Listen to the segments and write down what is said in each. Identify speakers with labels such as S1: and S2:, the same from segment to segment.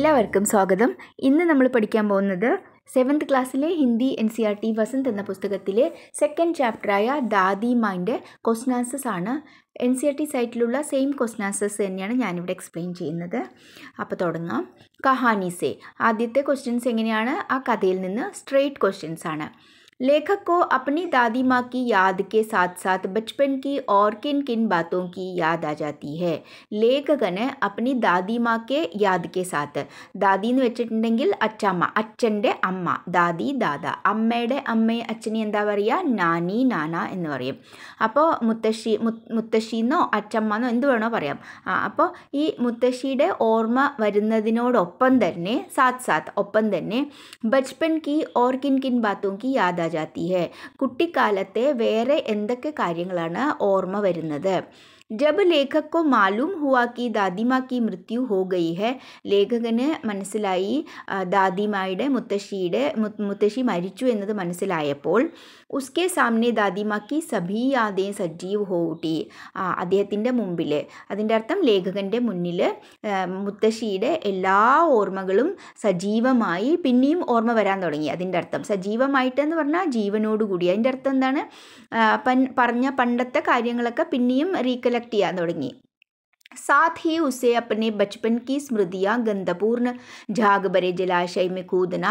S1: എല്ലാവർക്കും സ്വാഗതം ഇന്ന് നമ്മൾ പഠിക്കാൻ പോകുന്നത് സെവൻത് ക്ലാസ്സിലെ Hindi N C R T Vasant എന്ന പുസ്തകത്തിലെ സെക്കൻഡ് ചാപ്റ്ററായ ദാദി മൈൻ്റെ ക്വസ്റ്റനാൻസസ് ആണ് എൻ സി ആർ ടി സൈറ്റിലുള്ള സെയിം ക്വസ്റ്റനാൻസസ് തന്നെയാണ് ഞാനിവിടെ എക്സ്പ്ലെയിൻ ചെയ്യുന്നത് അപ്പോൾ തുടങ്ങാം കഹാനിസെ ആദ്യത്തെ ക്വസ്റ്റ്യൻസ് എങ്ങനെയാണ് ആ കഥയിൽ നിന്ന് സ്ട്രെയിറ്റ് ക്വസ്റ്റ്യൻസ് ആണ് लेखक को अपनी दादी माँ की याद के साथ साथ बचपन की और किन किन बातों की याद आ जाती है लेखक ने अपनी दादी माँ के याद के साथ दादी ने वैचिटी अच्छा अच्छे अम्मा दादी दादा अम्मे अम्म अच्छे नानी नाना एप अब मुत्शी मुत्शीनो अच्छनो एंण पर अब ई मुत्शी ओर्म वरोपे सात सात बचपन की और किन किन बातों की याद आ जाती है കുട്ടിക്കാലത്തെ വേറെ എന്തൊക്കെ കാര്യങ്ങളാണ് ഓർമ്മ വരുന്നത് जब लेखक को मालूम हुआ कि ദാദിമ കി മൃത്യു ഹോ ഗൈ ഹെ ലേഖകന് മനസ്സിലായി ദാദിമായുടെ മുത്തശ്ശിയുടെ മുത്തശ്ശി മരിച്ചു എന്നത് മനസ്സിലായപ്പോൾ ഉസ്കെ സാമനെ ദാദിമ കി സഭി യാദേ സജീവ് ഹോ ഊട്ടി അദ്ദേഹത്തിൻ്റെ മുമ്പിൽ അതിൻ്റെ അർത്ഥം ലേഖകൻ്റെ മുന്നിൽ മുത്തശ്ശിയുടെ എല്ലാ ഓർമ്മകളും സജീവമായി പിന്നെയും ഓർമ്മ വരാൻ തുടങ്ങി അതിൻ്റെ അർത്ഥം സജീവമായിട്ടെന്ന് പറഞ്ഞാൽ ജീവനോടുകൂടി അതിൻ്റെ അർത്ഥം എന്താണ് പൻ പറഞ്ഞ പണ്ടത്തെ കാര്യങ്ങളൊക്കെ പിന്നെയും റീക്കലക്ട് കളക്ട് തുടങ്ങി साथ ही उसे अपने बचपन की സ്മൃതിയ ഗന്ധപൂർണ ജാഗ്ബരെ ജലാശയം കൂതന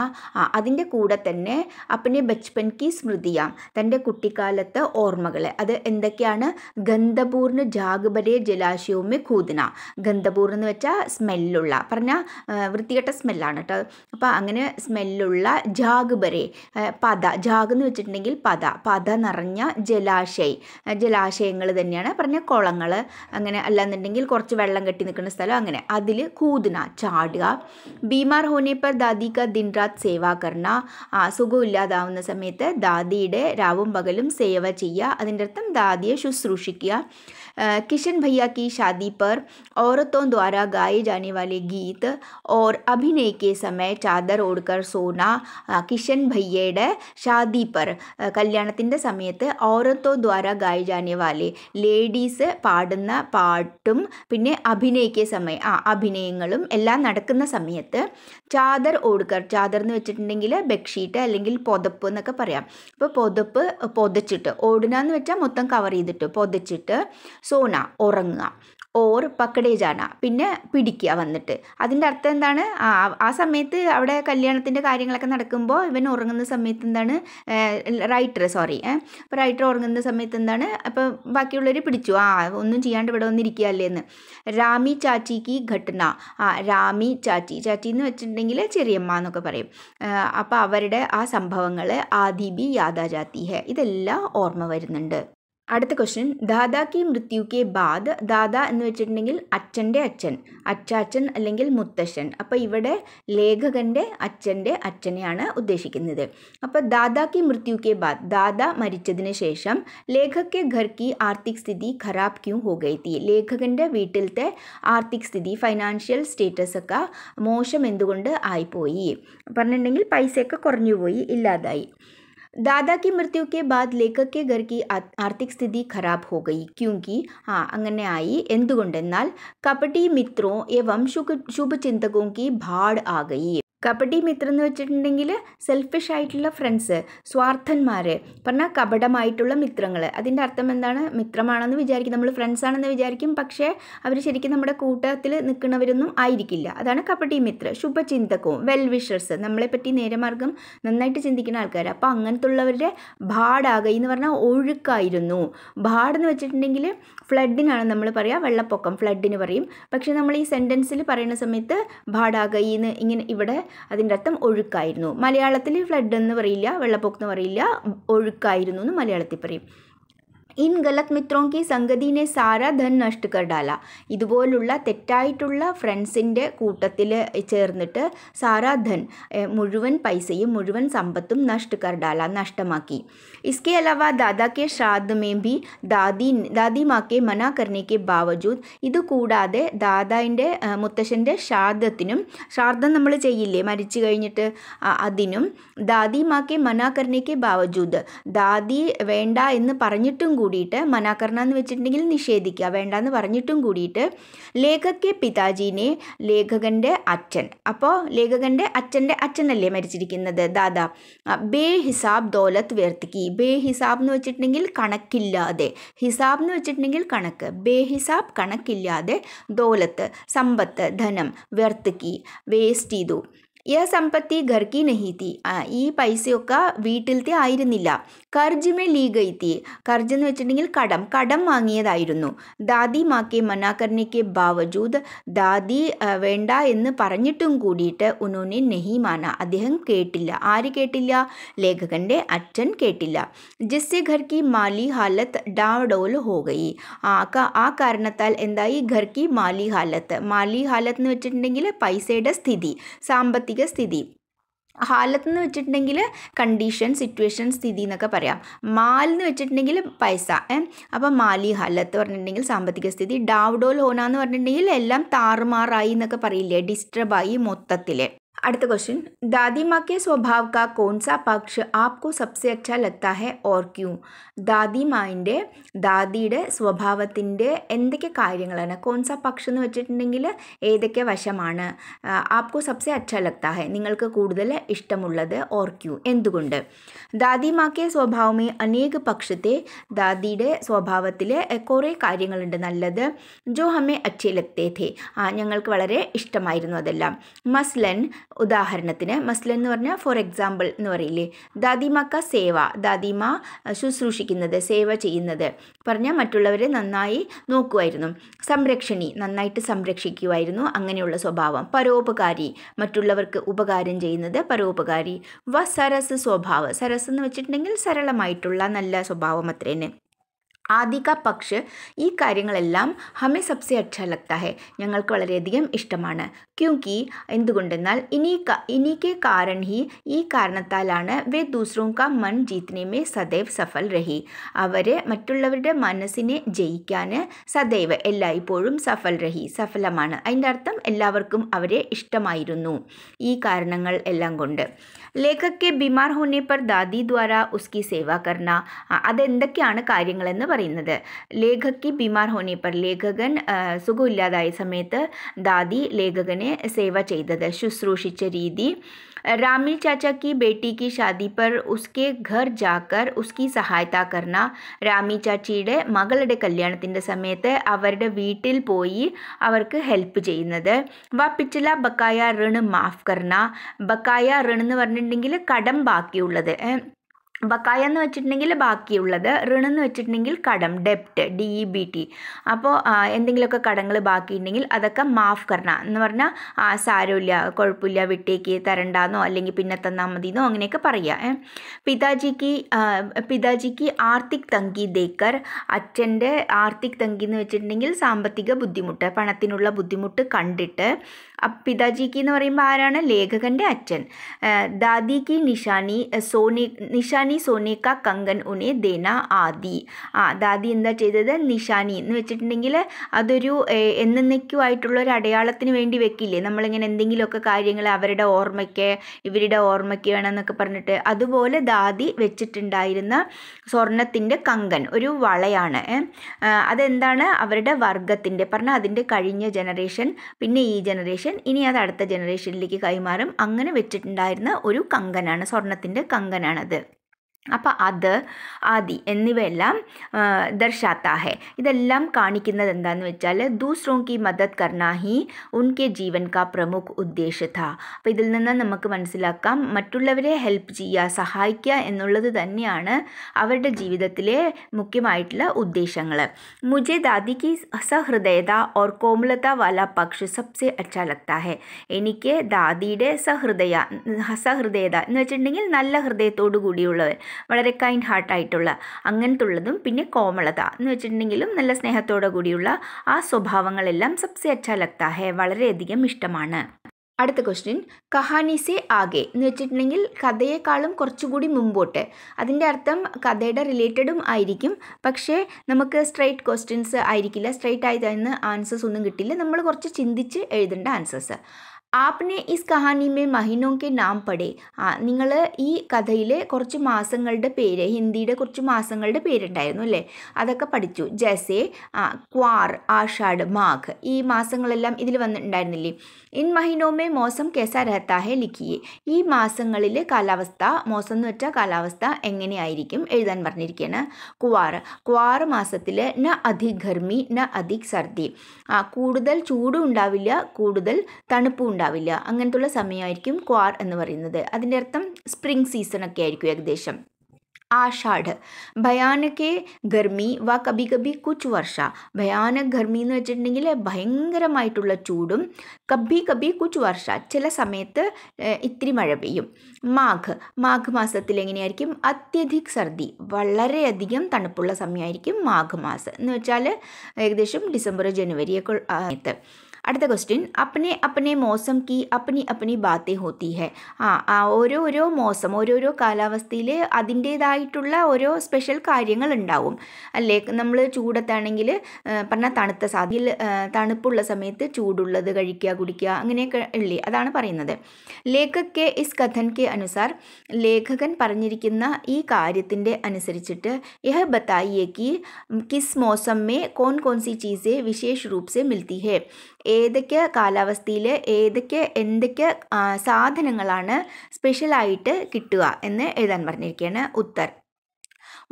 S1: അതിൻ്റെ കൂടെ തന്നെ അപ്പനെ ബച്പൻ കി സ്മൃതിയ തൻ്റെ കുട്ടിക്കാലത്തെ ഓർമ്മകൾ അത് എന്തൊക്കെയാണ് ഗന്ധപൂർണ ജാഗ്ബരെ ജലാശയവും കൂതന ഗന്ധപൂർണ എന്ന് വെച്ചാൽ സ്മെല്ലുള്ള പറഞ്ഞാൽ വൃത്തികെട്ട സ്മെല്ലാണ് കേട്ടോ അപ്പോൾ അങ്ങനെ സ്മെല്ലുള്ള ജാഗ്ബരെ പത ജാഗ് എന്ന് വെച്ചിട്ടുണ്ടെങ്കിൽ പത പത നിറഞ്ഞ ജലാശയ ജലാശയങ്ങൾ തന്നെയാണ് പറഞ്ഞ കുളങ്ങൾ അങ്ങനെ അല്ലാന്നുണ്ടെങ്കിൽ കുറച്ച് വെള്ളം കെട്ടി നിൽക്കുന്ന സ്ഥലം അങ്ങനെ അതിൽ കൂതുന ചാടുക ബീമാർ ഹോനേപ്പർ ദാദിക്ക ദിൻറാത് സേവാ കർണ സുഖമില്ലാതാവുന്ന സമയത്ത് ദാദിയുടെ രാവും പകലും സേവ ചെയ്യുക അതിൻ്റെ അർത്ഥം ദാദിയെ ശുശ്രൂഷിക്കുക किशन भैया की शादी पर औरतों द्वारा गाए जाने वाले गीत और अभिनय के समय चादर ओढ़कर सोना किशन ഭയ്യയുടെ शादी पर കല്യാണത്തിൻ്റെ സമയത്ത് ഓരത്തോ ദ്വാര ഗായി ജാനെ വാലെ ലേഡീസ് പാടുന്ന പാട്ടും പിന്നെ അഭിനയിക്കുന്ന സമയം ആ അഭിനയങ്ങളും എല്ലാം നടക്കുന്ന സമയത്ത് ചാദർ ഓടുക്കർ ചാദർ എന്ന് വെച്ചിട്ടുണ്ടെങ്കിൽ ബെഡ്ഷീറ്റ് അല്ലെങ്കിൽ പുതപ്പ് എന്നൊക്കെ പറയാം അപ്പോൾ പുതപ്പ് പൊതച്ചിട്ട് ഓടുക എന്ന് വെച്ചാൽ മൊത്തം കവർ ചെയ്തിട്ട് പൊതച്ചിട്ട് സോന ഉറങ്ങുക ഓർ പക്കടേ ജാന പിന്നെ പിടിക്കുക വന്നിട്ട് അതിൻ്റെ അർത്ഥം എന്താണ് ആ സമയത്ത് അവിടെ കല്യാണത്തിൻ്റെ കാര്യങ്ങളൊക്കെ നടക്കുമ്പോൾ ഇവൻ ഉറങ്ങുന്ന സമയത്ത് എന്താണ് റൈറ്റർ സോറി അപ്പോൾ റൈറ്റർ ഉറങ്ങുന്ന സമയത്ത് എന്താണ് അപ്പോൾ ബാക്കിയുള്ളവർ പിടിച്ചു ആ ഒന്നും ചെയ്യാണ്ട് ഇവിടെ വന്നിരിക്കുകയല്ലേ എന്ന് രാമി ചാച്ചിക്ക് ഘട്ടന ആ രാമി ചാച്ചി ചാച്ചി എന്ന് വെച്ചിട്ടുണ്ടെങ്കിൽ ചെറിയമ്മ എന്നൊക്കെ പറയും അപ്പോൾ അവരുടെ ആ സംഭവങ്ങൾ ആദിബി യാദാജാത്തി ഹെ ഇതെല്ലാം ഓർമ്മ വരുന്നുണ്ട് അടുത്ത ക്വസ്റ്റ്യൻ ദാദാക്കി മൃത്യുക്ക് ബാദ് ദാദ എന്ന് വെച്ചിട്ടുണ്ടെങ്കിൽ അച്ഛൻ്റെ അച്ഛൻ അച്ചാച്ചൻ അല്ലെങ്കിൽ മുത്തശ്ശൻ അപ്പോൾ ഇവിടെ ലേഖകൻ്റെ അച്ഛൻ്റെ അച്ഛനെയാണ് ഉദ്ദേശിക്കുന്നത് അപ്പോൾ ദാദാക്കി മൃത്യുക്ക് ബാദ് ദാദ മരിച്ചതിന് ശേഷം ലേഖക്ക് ഘർക്കി ആർത്തിക് സ്ഥിതി ഖരാബ് ക്യൂ ഹോഗൈത്തി ലേഖകൻ്റെ വീട്ടിലത്തെ ആർത്തിക് സ്ഥിതി ഫൈനാൻഷ്യൽ സ്റ്റേറ്റസ് ഒക്കെ മോശം എന്തുകൊണ്ട് ആയിപ്പോയി പറഞ്ഞിട്ടുണ്ടെങ്കിൽ പൈസയൊക്കെ കുറഞ്ഞുപോയി ഇല്ലാതായി दादा की मृत्यु के बाद लेखक के घर की आर्थिक स्थिति खराब हो गई क्योंकि हाँ अंगनाई कपटी मित्रों एवं शुभ शुभ चिंतकों की भाड़ आ गई കബഡി മിത്രം എന്ന് വെച്ചിട്ടുണ്ടെങ്കിൽ സെൽഫിഷ് ആയിട്ടുള്ള ഫ്രണ്ട്സ് സ്വാർത്ഥന്മാർ പറഞ്ഞാൽ കപടമായിട്ടുള്ള മിത്രങ്ങൾ അതിൻ്റെ അർത്ഥം എന്താണ് മിത്രമാണെന്ന് വിചാരിക്കും നമ്മൾ ഫ്രണ്ട്സ് ആണെന്ന് വിചാരിക്കും പക്ഷേ അവർ ശരിക്കും നമ്മുടെ കൂട്ടത്തിൽ നിൽക്കുന്നവരൊന്നും ആയിരിക്കില്ല അതാണ് കബഡി മിത്ര ശുഭചിന്തകവും വെൽ വിഷേഴ്സ് നമ്മളെപ്പറ്റി നേരമാർഗം നന്നായിട്ട് ചിന്തിക്കുന്ന ആൾക്കാർ അപ്പോൾ ഉള്ളവരുടെ ഭാടാകൈ എന്ന് പറഞ്ഞാൽ ഒഴുക്കായിരുന്നു ഭാടെന്ന് വെച്ചിട്ടുണ്ടെങ്കിൽ ഫ്ലഡിനാണ് നമ്മൾ പറയുക വെള്ളപ്പൊക്കം ഫ്ലഡിന് പറയും പക്ഷേ നമ്മൾ ഈ സെൻറ്റൻസിൽ പറയുന്ന സമയത്ത് ഭാടാകൈ എന്ന് ഇങ്ങനെ ഇവിടെ അതിൻ്റെ അർത്ഥം ഒഴുക്കായിരുന്നു മലയാളത്തിൽ ഫ്ലഡ് എന്ന് പറയില്ല വെള്ളപ്പൊക്കം എന്ന് പറയില്ല ഒഴുക്കായിരുന്നു എന്ന് മലയാളത്തിൽ പറയും इन ഗലത് मित्रों की സംഗതിനെ സാര ധൻ നഷ്ടുക്കടാല ഇതുപോലുള്ള തെറ്റായിട്ടുള്ള ഫ്രണ്ട്സിൻ്റെ കൂട്ടത്തിൽ ചേർന്നിട്ട് സാരാ ധൻ മുഴുവൻ പൈസയും മുഴുവൻ സമ്പത്തും നഷ്ടുക്കടാല നഷ്ടമാക്കി ഇസ്കെ അലവ दादा के श्राद्ध में भी दादी दादी माँ के मना करने ഇത് കൂടാതെ ദാദാൻ്റെ മുത്തശ്ശൻ്റെ ശ്രാദ്ധത്തിനും ശ്രാദ്ധം നമ്മൾ ചെയ്യില്ലേ മരിച്ചു കഴിഞ്ഞിട്ട് അതിനും ദാദി മാക്കെ മനാ കർണിക്ക് ബാവജൂദ് ദാദി വേണ്ട എന്ന് പറഞ്ഞിട്ടും കൂടി കൂടിയിട്ട് മനാകർണ എന്ന് വെച്ചിട്ടുണ്ടെങ്കിൽ നിഷേധിക്കുക വേണ്ടെന്ന് പറഞ്ഞിട്ടും കൂടിയിട്ട് ലേഖക പിതാജീനെ ലേഖകൻ്റെ അച്ഛൻ അപ്പോൾ ലേഖകൻ്റെ അച്ഛൻ്റെ അച്ഛനല്ലേ മരിച്ചിരിക്കുന്നത് ദാദാ ബേ ഹിസാബ് ദോലത്ത് വേർത്തിക്കി ബേ ഹിസാബ് എന്ന് വെച്ചിട്ടുണ്ടെങ്കിൽ കണക്കില്ലാതെ ഹിസാബ് എന്ന് വെച്ചിട്ടുണ്ടെങ്കിൽ കണക്ക് ബേ ഹിസാബ് കണക്കില്ലാതെ ദോലത്ത് സമ്പത്ത് ധനം വേർത്തിക്കി വേസ്റ്റ് ചെയ്തു यह संपत्ति घर की नहीं थी ഈ പൈസയൊക്കെ വീട്ടിലത്തെ ആയിരുന്നില്ല കർജുമേ ലീ ഗൈ തീ കർജ് എന്ന് വെച്ചിട്ടുണ്ടെങ്കിൽ കടം കടം വാങ്ങിയതായിരുന്നു ദാദി മാക്കെ മനാകർണിക്ക് ബാവജൂദ് ദാദി വേണ്ട എന്ന് പറഞ്ഞിട്ടും കൂടിയിട്ട് ഉനോനെ നെഹി മാന അദ്ദേഹം കേട്ടില്ല ആര് കേട്ടില്ല ലേഖകൻ്റെ അച്ഛൻ കേട്ടില്ല ജിസ്സെ ഘർ കി മാലി ഹാലത്ത് ഡാവഡോൽ ഹോഗയി ആ ആ കാരണത്താൽ എന്തായി ഘർ കി മാലി ഹാലത്ത് മാലി ഹാലത്ത് എന്ന് വെച്ചിട്ടുണ്ടെങ്കിൽ പൈസയുടെ സ്ഥിതി സാമ്പത്തിക സാമ്പത്തിക സ്ഥിതി ഹാലത്ത് എന്ന് വെച്ചിട്ടുണ്ടെങ്കിൽ കണ്ടീഷൻ സിറ്റുവേഷൻ സ്ഥിതി എന്നൊക്കെ പറയാം മാൽ എന്ന് വെച്ചിട്ടുണ്ടെങ്കിൽ പൈസ അപ്പോൾ മാലി ഹാലത്ത് പറഞ്ഞിട്ടുണ്ടെങ്കിൽ സാമ്പത്തിക സ്ഥിതി ഡാവ്ഡോൽ ഹോന എന്ന് പറഞ്ഞിട്ടുണ്ടെങ്കിൽ എല്ലാം താറുമാറായി എന്നൊക്കെ പറയില്ലേ ഡിസ്റ്റർബായി മൊത്തത്തിൽ അടുത്ത क्वेश्चन दादी माँ के स्वभाव का कौन सा पक्ष आपको सबसे अच्छा लगता है और क्यों ദാദി മായിൻ്റെ ദാദിയുടെ സ്വഭാവത്തിൻ്റെ എന്തൊക്കെ കാര്യങ്ങളാണ് കോൺ സാ പക്ഷം എന്ന് വെച്ചിട്ടുണ്ടെങ്കിൽ ഏതൊക്കെ വശമാണ് ആപ്കോ സബ്സെ അച്ഛ ലഗ്താ ഹെ നിങ്ങൾക്ക് കൂടുതൽ ഇഷ്ടമുള്ളത് ഓർ ക്യൂ എന്തുകൊണ്ട് ദാദി മാക്കെ സ്വഭാവമേ അനേക പക്ഷത്തെ ദാദിയുടെ സ്വഭാവത്തിൽ കുറേ കാര്യങ്ങളുണ്ട് നല്ലത് ജോ ഹമ്മെ അച്ഛേ ലഗ്തേ ഥേ ഞങ്ങൾക്ക് വളരെ ഇഷ്ടമായിരുന്നു അതെല്ലാം മസ്ലൻ ഉദാഹരണത്തിന് മസ്ലൻ എന്ന് പറഞ്ഞാൽ ഫോർ എക്സാമ്പിൾ എന്ന് പറയില്ലേ ദാദിമക്ക സേവ ദാദിമ ശുശ്രൂഷിക്കുന്നത് സേവ ചെയ്യുന്നത് പറഞ്ഞാൽ മറ്റുള്ളവരെ നന്നായി നോക്കുമായിരുന്നു സംരക്ഷണി നന്നായിട്ട് സംരക്ഷിക്കുമായിരുന്നു അങ്ങനെയുള്ള സ്വഭാവം പരോപകാരി മറ്റുള്ളവർക്ക് ഉപകാരം ചെയ്യുന്നത് പരോപകാരി വ സരസ് സ്വഭാവം സരസ് എന്ന് വെച്ചിട്ടുണ്ടെങ്കിൽ സരളമായിട്ടുള്ള നല്ല സ്വഭാവം അത്രേന്നെ ആദി കാ പക്ഷ് ഈ കാര്യങ്ങളെല്ലാം ഹമേ സബ്സെ അച്ഛ ലഗ്ത ഞങ്ങൾക്ക് വളരെയധികം ഇഷ്ടമാണ് ക്യൂക്കി എന്തുകൊണ്ടെന്നാൽ ഇനി ഇനിക്കെ കാരൺ ഹി ഈ കാരണത്താലാണ് വേ ദൂസറും കാ മൻ ജീത്തനേമേ സദൈവ് സഫൽ രഹി അവരെ മറ്റുള്ളവരുടെ മനസ്സിനെ ജയിക്കാൻ സദൈവ് എല്ലായ്പ്പോഴും സഫൽ രഹി സഫലമാണ് അതിൻ്റെ അർത്ഥം എല്ലാവർക്കും അവരെ ഇഷ്ടമായിരുന്നു ഈ കാരണങ്ങൾ എല്ലാം കൊണ്ട് ലേഖക്കെ ബിമാർ ഹോനെ പർ ദാദി ദ്വാര ഉസ്കി സേവ കർണ അതെന്തൊക്കെയാണ് കാര്യങ്ങളെന്ന് പറയുന്നത് പറയുന്നത് ലേഖക്ക് ബിമാർ ഹോനെ പർ ലേഖകൻ സുഖമില്ലാതായ സമയത്ത് ദാദി ലേഖകനെ സേവ ചെയ്തത് ശുശ്രൂഷിച്ച രീതി रामिल चाचा ബേട്ടിക്ക് ഷാദി പർ ഉസ്കെ ഘർ ജാക്കർ ഉസ്കി സഹായത്ത കർണ രാമി ചാച്ചിയുടെ മകളുടെ കല്യാണത്തിൻ്റെ സമയത്ത് അവരുടെ വീട്ടിൽ പോയി അവർക്ക് ഹെൽപ്പ് ചെയ്യുന്നത് പിച്ചല ബക്കായ ഋണ് മാഫ് കർണ ബക്കായ ഋൺ എന്ന് പറഞ്ഞിട്ടുണ്ടെങ്കിൽ കടം ബാക്കിയുള്ളത് ബക്കായ എന്ന് വെച്ചിട്ടുണ്ടെങ്കിൽ ബാക്കിയുള്ളത് ഋണം എന്ന് വെച്ചിട്ടുണ്ടെങ്കിൽ കടം ഡെപ്റ്റ് ഡി ഇ ബി ടി അപ്പോൾ എന്തെങ്കിലുമൊക്കെ കടങ്ങൾ ബാക്കിയുണ്ടെങ്കിൽ അതൊക്കെ മാഫ് കരണ എന്ന് പറഞ്ഞാൽ ആ സാരമില്ല കുഴപ്പമില്ല വിട്ടേക്ക് തരണ്ടാന്നോ അല്ലെങ്കിൽ പിന്നെ തന്നാൽ മതിയെന്നോ അങ്ങനെയൊക്കെ പറയുക പിതാജിക്ക് പിതാജിക്ക് ആർത്തിക് തങ്കി ദേക്കർ അച്ഛൻ്റെ ആർത്തിക് തങ്കി എന്ന് വെച്ചിട്ടുണ്ടെങ്കിൽ സാമ്പത്തിക ബുദ്ധിമുട്ട് പണത്തിനുള്ള ബുദ്ധിമുട്ട് കണ്ടിട്ട് പിതാജിക്ക് എന്ന് പറയുമ്പോൾ ആരാണ് ലേഖകൻ്റെ അച്ഛൻ ദാദിക്ക് നിഷാനി സോനി നിഷാനി സോനിക്ക കങ്കൻ ഉനെ ദേന ആദി ആ ദാദി എന്താ ചെയ്തത് നിഷാനി എന്ന് വെച്ചിട്ടുണ്ടെങ്കിൽ അതൊരു എന്നേക്കുമായിട്ടുള്ള ഒരു അടയാളത്തിന് വേണ്ടി വെക്കില്ലേ നമ്മളിങ്ങനെ എന്തെങ്കിലുമൊക്കെ കാര്യങ്ങൾ അവരുടെ ഓർമ്മയ്ക്ക് ഇവരുടെ ഓർമ്മയ്ക്ക് വേണമെന്നൊക്കെ പറഞ്ഞിട്ട് അതുപോലെ ദാദി വെച്ചിട്ടുണ്ടായിരുന്ന സ്വർണത്തിൻ്റെ കങ്കൻ ഒരു വളയാണ് അതെന്താണ് അവരുടെ വർഗത്തിൻ്റെ പറഞ്ഞാൽ അതിൻ്റെ കഴിഞ്ഞ ജനറേഷൻ പിന്നെ ഈ ജനറേഷൻ ഇനി അത് അടുത്ത ജനറേഷനിലേക്ക് കൈമാറും അങ്ങനെ വെച്ചിട്ടുണ്ടായിരുന്ന ഒരു കങ്കനാണ് സ്വർണത്തിൻ്റെ കങ്കനാണത് അപ്പോൾ അത് ആദി എന്നിവയെല്ലാം ദർശാത്ത ഹെ ഇതെല്ലാം കാണിക്കുന്നത് എന്താണെന്ന് വെച്ചാൽ ദൂസ്രോം കി മദത് കർണാഹി ഉൻകെ ജീവൻ കാ പ്രമുഖ് ഉദ്ദേശത്ത താ അപ്പോൾ ഇതിൽ നിന്ന് നമുക്ക് മനസ്സിലാക്കാം മറ്റുള്ളവരെ ഹെൽപ്പ് ചെയ്യുക സഹായിക്കുക എന്നുള്ളത് തന്നെയാണ് അവരുടെ ജീവിതത്തിലെ മുഖ്യമായിട്ടുള്ള ഉദ്ദേശങ്ങൾ മുജെ ദാദി കി സഹൃദയത ഓർ കോമളത വാല പക്ഷ് സബ്സെ അച്ഛാ ഹെ എനിക്ക് ദാദിയുടെ സഹൃദയ സഹൃദയത എന്ന് വെച്ചിട്ടുണ്ടെങ്കിൽ നല്ല ഹൃദയത്തോടു കൂടിയുള്ളവർ വളരെ കൈൻഡ് ഹാർട്ടായിട്ടുള്ള ഉള്ളതും പിന്നെ കോമളത എന്ന് വെച്ചിട്ടുണ്ടെങ്കിലും നല്ല സ്നേഹത്തോടു കൂടിയുള്ള ആ സ്വഭാവങ്ങളെല്ലാം സബ്സെ അച്ഛ ലക്ത ഹെ വളരെയധികം ഇഷ്ടമാണ് അടുത്ത ക്വസ്റ്റ്യൻ കഹാനിസെ ആകെ എന്ന് വെച്ചിട്ടുണ്ടെങ്കിൽ കഥയെക്കാളും കുറച്ചുകൂടി മുമ്പോട്ട് അതിൻ്റെ അർത്ഥം കഥയുടെ റിലേറ്റഡും ആയിരിക്കും പക്ഷേ നമുക്ക് സ്ട്രൈറ്റ് ക്വസ്റ്റ്യൻസ് ആയിരിക്കില്ല സ്ട്രൈറ്റ് ആയതെന്ന് ആൻസേഴ്സ് ഒന്നും കിട്ടില്ല നമ്മൾ കുറച്ച് ചിന്തിച്ച് എഴുതേണ്ട ആൻസേഴ്സ് ആപ്പിനെ ഇസ് കഹാനിമേ മഹിനോങ്കെ നാം പടേ ആ നിങ്ങൾ ഈ കഥയിലെ കുറച്ച് മാസങ്ങളുടെ പേര് ഹിന്ദിയുടെ കുറച്ച് മാസങ്ങളുടെ പേരുണ്ടായിരുന്നു അല്ലേ അതൊക്കെ പഠിച്ചു ജസേ ക്വാർ ആഷാഡ് മാഘ് ഈ മാസങ്ങളെല്ലാം ഇതിൽ വന്നിട്ടുണ്ടായിരുന്നില്ലേ ഇൻ മഹിനോമേ മോസം കേസ രഹത്താഹെ ലിഖിയെ ഈ മാസങ്ങളിൽ കാലാവസ്ഥ മോസം എന്ന് വെച്ചാൽ കാലാവസ്ഥ എങ്ങനെയായിരിക്കും എഴുതാൻ പറഞ്ഞിരിക്കുകയാണ് ക്വാർ ക്വാർ മാസത്തിൽ ന അധിക് ഗർമി ന അധിക് സർദി കൂടുതൽ ചൂടും ഉണ്ടാവില്ല കൂടുതൽ തണുപ്പും ഉണ്ടാവില്ല അങ്ങനത്തുള്ള സമയമായിരിക്കും ക്വാർ എന്ന് പറയുന്നത് അതിൻ്റെ അർത്ഥം സ്പ്രിംഗ് സീസണൊക്കെ ആയിരിക്കും ഏകദേശം ആഷാഢ് ഭയാനക്കെ ഗർമി വ കബി കബി കുച്ച് വർഷ ഭയാനക് ഗർമി എന്ന് വെച്ചിട്ടുണ്ടെങ്കിൽ ഭയങ്കരമായിട്ടുള്ള ചൂടും കബി കബി കുച്ച് വർഷ ചില സമയത്ത് ഇത്തിരി മഴ പെയ്യും മാഘ് മാഘ് മാസത്തിൽ എങ്ങനെയായിരിക്കും അത്യധിക് സർദി വളരെയധികം തണുപ്പുള്ള സമയമായിരിക്കും മാഘ് മാസം എന്ന് വെച്ചാൽ ഏകദേശം ഡിസംബർ ജനുവരിയൊക്കെ സമയത്ത് അടുത്ത ക്വസ്റ്റ്യൻ അപ്നെ അപ്നെ മോസം കി അപ്നി അപ്നി ബാത്തേ ഹോത്തി ഹെ ആ ആ ഓരോരോ മോസം ഓരോരോ കാലാവസ്ഥയിൽ അതിൻ്റേതായിട്ടുള്ള ഓരോ സ്പെഷ്യൽ കാര്യങ്ങൾ ഉണ്ടാവും അല്ലേ നമ്മൾ ചൂടത്താണെങ്കിൽ പറഞ്ഞാൽ തണുത്ത സാധ്യത തണുപ്പുള്ള സമയത്ത് ചൂടുള്ളത് കഴിക്കുക കുടിക്കുക അങ്ങനെയൊക്കെ ഉള്ളേ അതാണ് പറയുന്നത് ലേഖക് കെ ഇസ് കഥൻ കെ അനുസാർ ലേഖകൻ പറഞ്ഞിരിക്കുന്ന ഈ കാര്യത്തിൻ്റെ അനുസരിച്ചിട്ട് യഹ് ബത്തായിയേക്ക് കിസ് മോസം മേ കോൺ കോൺസി ചീസേ വിശേഷ രൂപ സെ മിൽത്തി ഹെ ഏതൊക്കെ കാലാവസ്ഥയിൽ ഏതൊക്കെ എന്തൊക്കെ സാധനങ്ങളാണ് സ്പെഷ്യലായിട്ട് കിട്ടുക എന്ന് എഴുതാൻ പറഞ്ഞിരിക്കുകയാണ് ഉത്തർ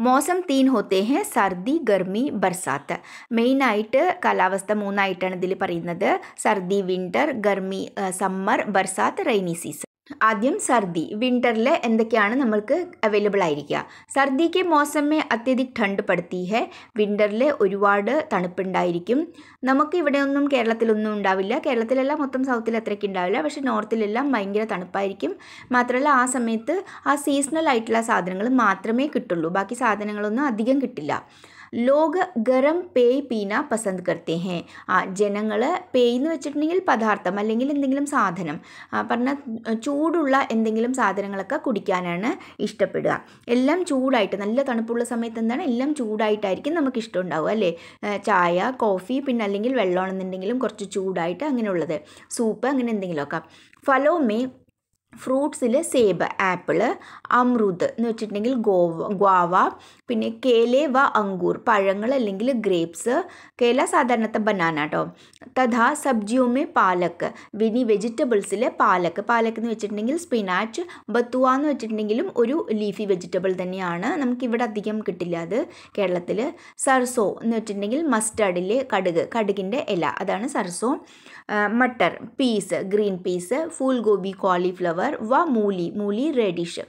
S1: മോസം തീൻ ഹോത്തേ ഹെ സർദി ഗർമി ബർസാത്ത് മെയിനായിട്ട് കാലാവസ്ഥ മൂന്നായിട്ടാണ് ഇതിൽ പറയുന്നത് സർദി വിൻ്റർ ഗർമി സമ്മർ ബർസാത്ത് റെയിനി സീസൺ ആദ്യം സർദി വിൻ്ററിൽ എന്തൊക്കെയാണ് നമ്മൾക്ക് അവൈലബിൾ ആയിരിക്കുക സർദിക്ക് മോസമേ അത്യധിക ഠണ്ട് പടുത്തി ഹെ വിൻ്ററിൽ ഒരുപാട് തണുപ്പുണ്ടായിരിക്കും നമുക്ക് ഇവിടെ ഒന്നും കേരളത്തിലൊന്നും ഉണ്ടാവില്ല കേരളത്തിലല്ല മൊത്തം സൗത്തിൽ അത്രയ്ക്ക് ഉണ്ടാവില്ല പക്ഷേ നോർത്തിലെല്ലാം ഭയങ്കര തണുപ്പായിരിക്കും മാത്രമല്ല ആ സമയത്ത് ആ സീസണൽ ആയിട്ടുള്ള സാധനങ്ങൾ മാത്രമേ കിട്ടുള്ളൂ ബാക്കി സാധനങ്ങളൊന്നും അധികം കിട്ടില്ല ലോക ഗരം പേയ് പീന പസന്ത് കർത്തേ ഹേ ആ ജനങ്ങൾ പേയ് എന്ന് വെച്ചിട്ടുണ്ടെങ്കിൽ പദാർത്ഥം അല്ലെങ്കിൽ എന്തെങ്കിലും സാധനം പറഞ്ഞ ചൂടുള്ള എന്തെങ്കിലും സാധനങ്ങളൊക്കെ കുടിക്കാനാണ് ഇഷ്ടപ്പെടുക എല്ലാം ചൂടായിട്ട് നല്ല തണുപ്പുള്ള സമയത്ത് എന്താണ് എല്ലാം ചൂടായിട്ടായിരിക്കും നമുക്ക് ഇഷ്ടം അല്ലേ ചായ കോഫി പിന്നെ അല്ലെങ്കിൽ വെള്ളമാണെന്നുണ്ടെങ്കിലും കുറച്ച് ചൂടായിട്ട് അങ്ങനെയുള്ളത് സൂപ്പ് അങ്ങനെ എന്തെങ്കിലുമൊക്കെ ഫലോ മേ ഫ്രൂട്ട്സിൽ സേബ് ആപ്പിള് അമൃത് എന്ന് വെച്ചിട്ടുണ്ടെങ്കിൽ ഗോവ ഗ്വാവ പിന്നെ കേലെ വ അങ്കൂർ പഴങ്ങൾ അല്ലെങ്കിൽ ഗ്രേപ്സ് കേല സാധാരണത്തെ ബനാന കേട്ടോ തഥാ സബ്ജിയുമേ പാലക്ക് വിനി വെജിറ്റബിൾസിൽ പാലക്ക് പാലക്ക് എന്ന് വെച്ചിട്ടുണ്ടെങ്കിൽ സ്പിനാച്ച് ബത്തുവ എന്ന് വെച്ചിട്ടുണ്ടെങ്കിലും ഒരു ലീഫി വെജിറ്റബിൾ തന്നെയാണ് നമുക്കിവിടെ അധികം കിട്ടില്ല അത് കേരളത്തിൽ സർസോ എന്ന് വെച്ചിട്ടുണ്ടെങ്കിൽ മസ്റ്റാർഡിലെ കടുക് കടുകിൻ്റെ ഇല അതാണ് സർസോ മട്ടർ പീസ് ഗ്രീൻ പീസ് ഫുൾ ഗോബി കോളിഫ്ലവർ ഫ്ലവർ വ മൂലി മൂലി റെഡിഷ്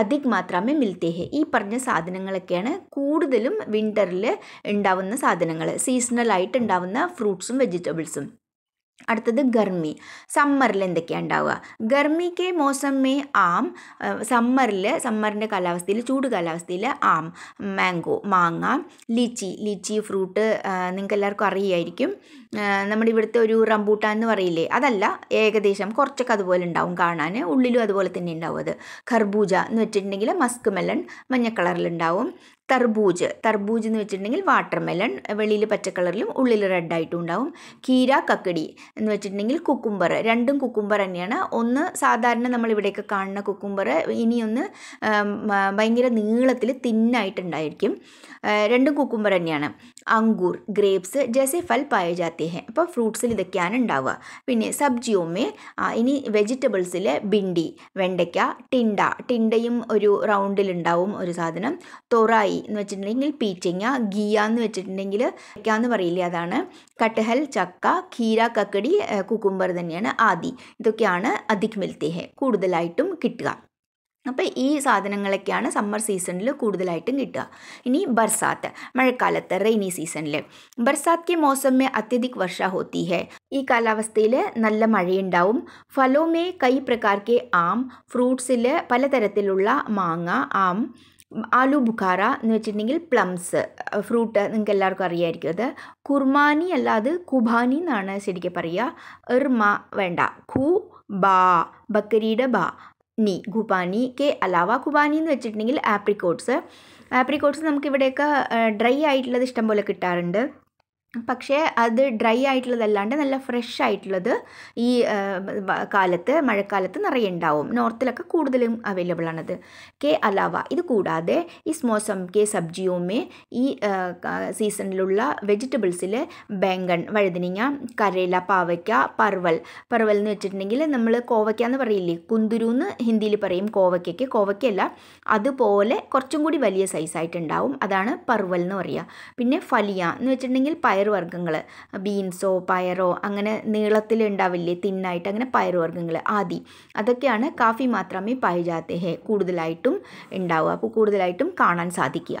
S1: അധിക മാത്രമേ മിൽത്തേ ഹെ ഈ പറഞ്ഞ സാധനങ്ങളൊക്കെയാണ് കൂടുതലും വിൻ്ററിൽ ഉണ്ടാവുന്ന സാധനങ്ങൾ സീസണലായിട്ട് ഉണ്ടാവുന്ന ഫ്രൂട്ട്സും വെജിറ്റബിൾസും അടുത്തത് ഗർമി സമ്മറിൽ എന്തൊക്കെയാണ് ഉണ്ടാവുക ഗർമി കെ മോസം മേ ആം സമ്മറിൽ സമ്മറിൻ്റെ കാലാവസ്ഥയിൽ ചൂട് കാലാവസ്ഥയിൽ ആം മാംഗോ മാങ്ങ ലിച്ചി ലിച്ചി ഫ്രൂട്ട് നിങ്ങൾക്ക് എല്ലാവർക്കും അറിയായിരിക്കും നമ്മുടെ ഇവിടുത്തെ ഒരു റംബൂട്ടാൻ എന്ന് പറയില്ലേ അതല്ല ഏകദേശം കുറച്ചൊക്കെ അതുപോലെ ഉണ്ടാവും കാണാൻ ഉള്ളിലും അതുപോലെ തന്നെ ഉണ്ടാവും അത് ഖർബൂജ എന്ന് വെച്ചിട്ടുണ്ടെങ്കിൽ മസ്ക് മെലൺ മഞ്ഞ കളറിലുണ്ടാവും തർബൂജ് തർബൂജ് എന്ന് വെച്ചിട്ടുണ്ടെങ്കിൽ മെലൺ വെളിയിൽ പച്ചക്കളറിലും ഉള്ളിൽ റെഡായിട്ടും ഉണ്ടാവും കീര കക്കടി എന്ന് വെച്ചിട്ടുണ്ടെങ്കിൽ കുക്കുംബർ രണ്ടും കുക്കുംബർ തന്നെയാണ് ഒന്ന് സാധാരണ നമ്മൾ ഇവിടെയൊക്കെ കാണുന്ന കുക്കുംബർ ഇനിയൊന്ന് ഭയങ്കര നീളത്തിൽ തിന്നായിട്ടുണ്ടായിരിക്കും രണ്ടും കുക്കുംബർ തന്നെയാണ് അങ്കൂർ ഗ്രേപ്സ് ജസെ ഫൽ പായ അപ്പോൾ ഫ്രൂട്ട്സിൽ ഇതൊക്കെയാണ് ഉണ്ടാവുക പിന്നെ സബ്ജിയോമേ ഇനി വെജിറ്റബിൾസിലെ ബിണ്ടി വെണ്ടയ്ക്ക ടിണ്ട ടിണ്ടയും ഒരു റൗണ്ടിലുണ്ടാവും ഒരു സാധനം തൊറായി ചായ് എന്ന് വെച്ചിട്ടുണ്ടെങ്കിൽ പീച്ചിങ്ങ ഗിയ എന്ന് വെച്ചിട്ടുണ്ടെങ്കിൽ എന്ന് പറയില്ലേ അതാണ് കട്ടഹൽ ചക്ക ഖീര കക്കടി കുക്കുംബർ തന്നെയാണ് ആദി ഇതൊക്കെയാണ് അധിക് മിൽത്തി കൂടുതലായിട്ടും കിട്ടുക അപ്പോൾ ഈ സാധനങ്ങളൊക്കെയാണ് സമ്മർ സീസണിൽ കൂടുതലായിട്ടും കിട്ടുക ഇനി ബർസാത്ത് മഴക്കാലത്ത് റെയിനി സീസണിൽ ബർസാത്ത് കെ മേ അത്യധിക് വർഷ ഹോത്തി ഹെ ഈ കാലാവസ്ഥയിൽ നല്ല മഴയുണ്ടാവും ഫലോമേ കൈ പ്രകാർക്കെ ആം ഫ്രൂട്ട്സിൽ പലതരത്തിലുള്ള മാങ്ങ ആം ആലു ബുഖാറ എന്ന് വെച്ചിട്ടുണ്ടെങ്കിൽ പ്ലംസ് ഫ്രൂട്ട് നിങ്ങൾക്ക് എല്ലാവർക്കും അറിയായിരിക്കും അത് കുർമാനി അല്ലാതെ കുബാനി എന്നാണ് ശരിക്കും പറയുക ഇർമ വേണ്ട ഖു ബാ ബക്കരിയുടെ ബാ നീ ഖുബാനി കെ അലാവ ഖുബാനി എന്ന് വെച്ചിട്ടുണ്ടെങ്കിൽ ആപ്രിക്കോട്ട്സ് ആപ്രിക്കോട്ട്സ് നമുക്കിവിടെയൊക്കെ ഡ്രൈ ആയിട്ടുള്ളത് ഇഷ്ടംപോലെ കിട്ടാറുണ്ട് പക്ഷേ അത് ഡ്രൈ ആയിട്ടുള്ളതല്ലാണ്ട് നല്ല ഫ്രഷ് ആയിട്ടുള്ളത് ഈ കാലത്ത് മഴക്കാലത്ത് നിറയെ ഉണ്ടാവും നോർത്തിലൊക്കെ കൂടുതലും അവൈലബിൾ ആണത് കെ അലാവ ഇത് കൂടാതെ ഈ മോസം കെ സബ്ജിയോമേ ഈ സീസണിലുള്ള വെജിറ്റബിൾസിൽ ബേങ്കൺ വഴുതനങ്ങ കരേല പാവയ്ക്ക പർവൽ പർവൽ എന്ന് വെച്ചിട്ടുണ്ടെങ്കിൽ നമ്മൾ കോവയ്ക്ക എന്ന് പറയില്ലേ കുന്തുരു എന്ന് ഹിന്ദിയിൽ പറയും കോവയ്ക്കയ്ക്ക് കോവയ്ക്കല്ല അതുപോലെ കുറച്ചും കൂടി വലിയ സൈസായിട്ടുണ്ടാവും അതാണ് പർവൽ എന്ന് പറയുക പിന്നെ ഫലിയ എന്ന് വെച്ചിട്ടുണ്ടെങ്കിൽ പയർ പയറുവർഗ്ഗങ്ങൾ ബീൻസോ പയറോ അങ്ങനെ നീളത്തിൽ ഉണ്ടാവില്ലേ തിന്നായിട്ട് അങ്ങനെ പയറുവർഗ്ഗങ്ങൾ ആദി അതൊക്കെയാണ് കാഫി മാത്രമേ പായ് ജാത്തേ ഹെ കൂടുതലായിട്ടും ഉണ്ടാവുക അപ്പോൾ കൂടുതലായിട്ടും കാണാൻ സാധിക്കുക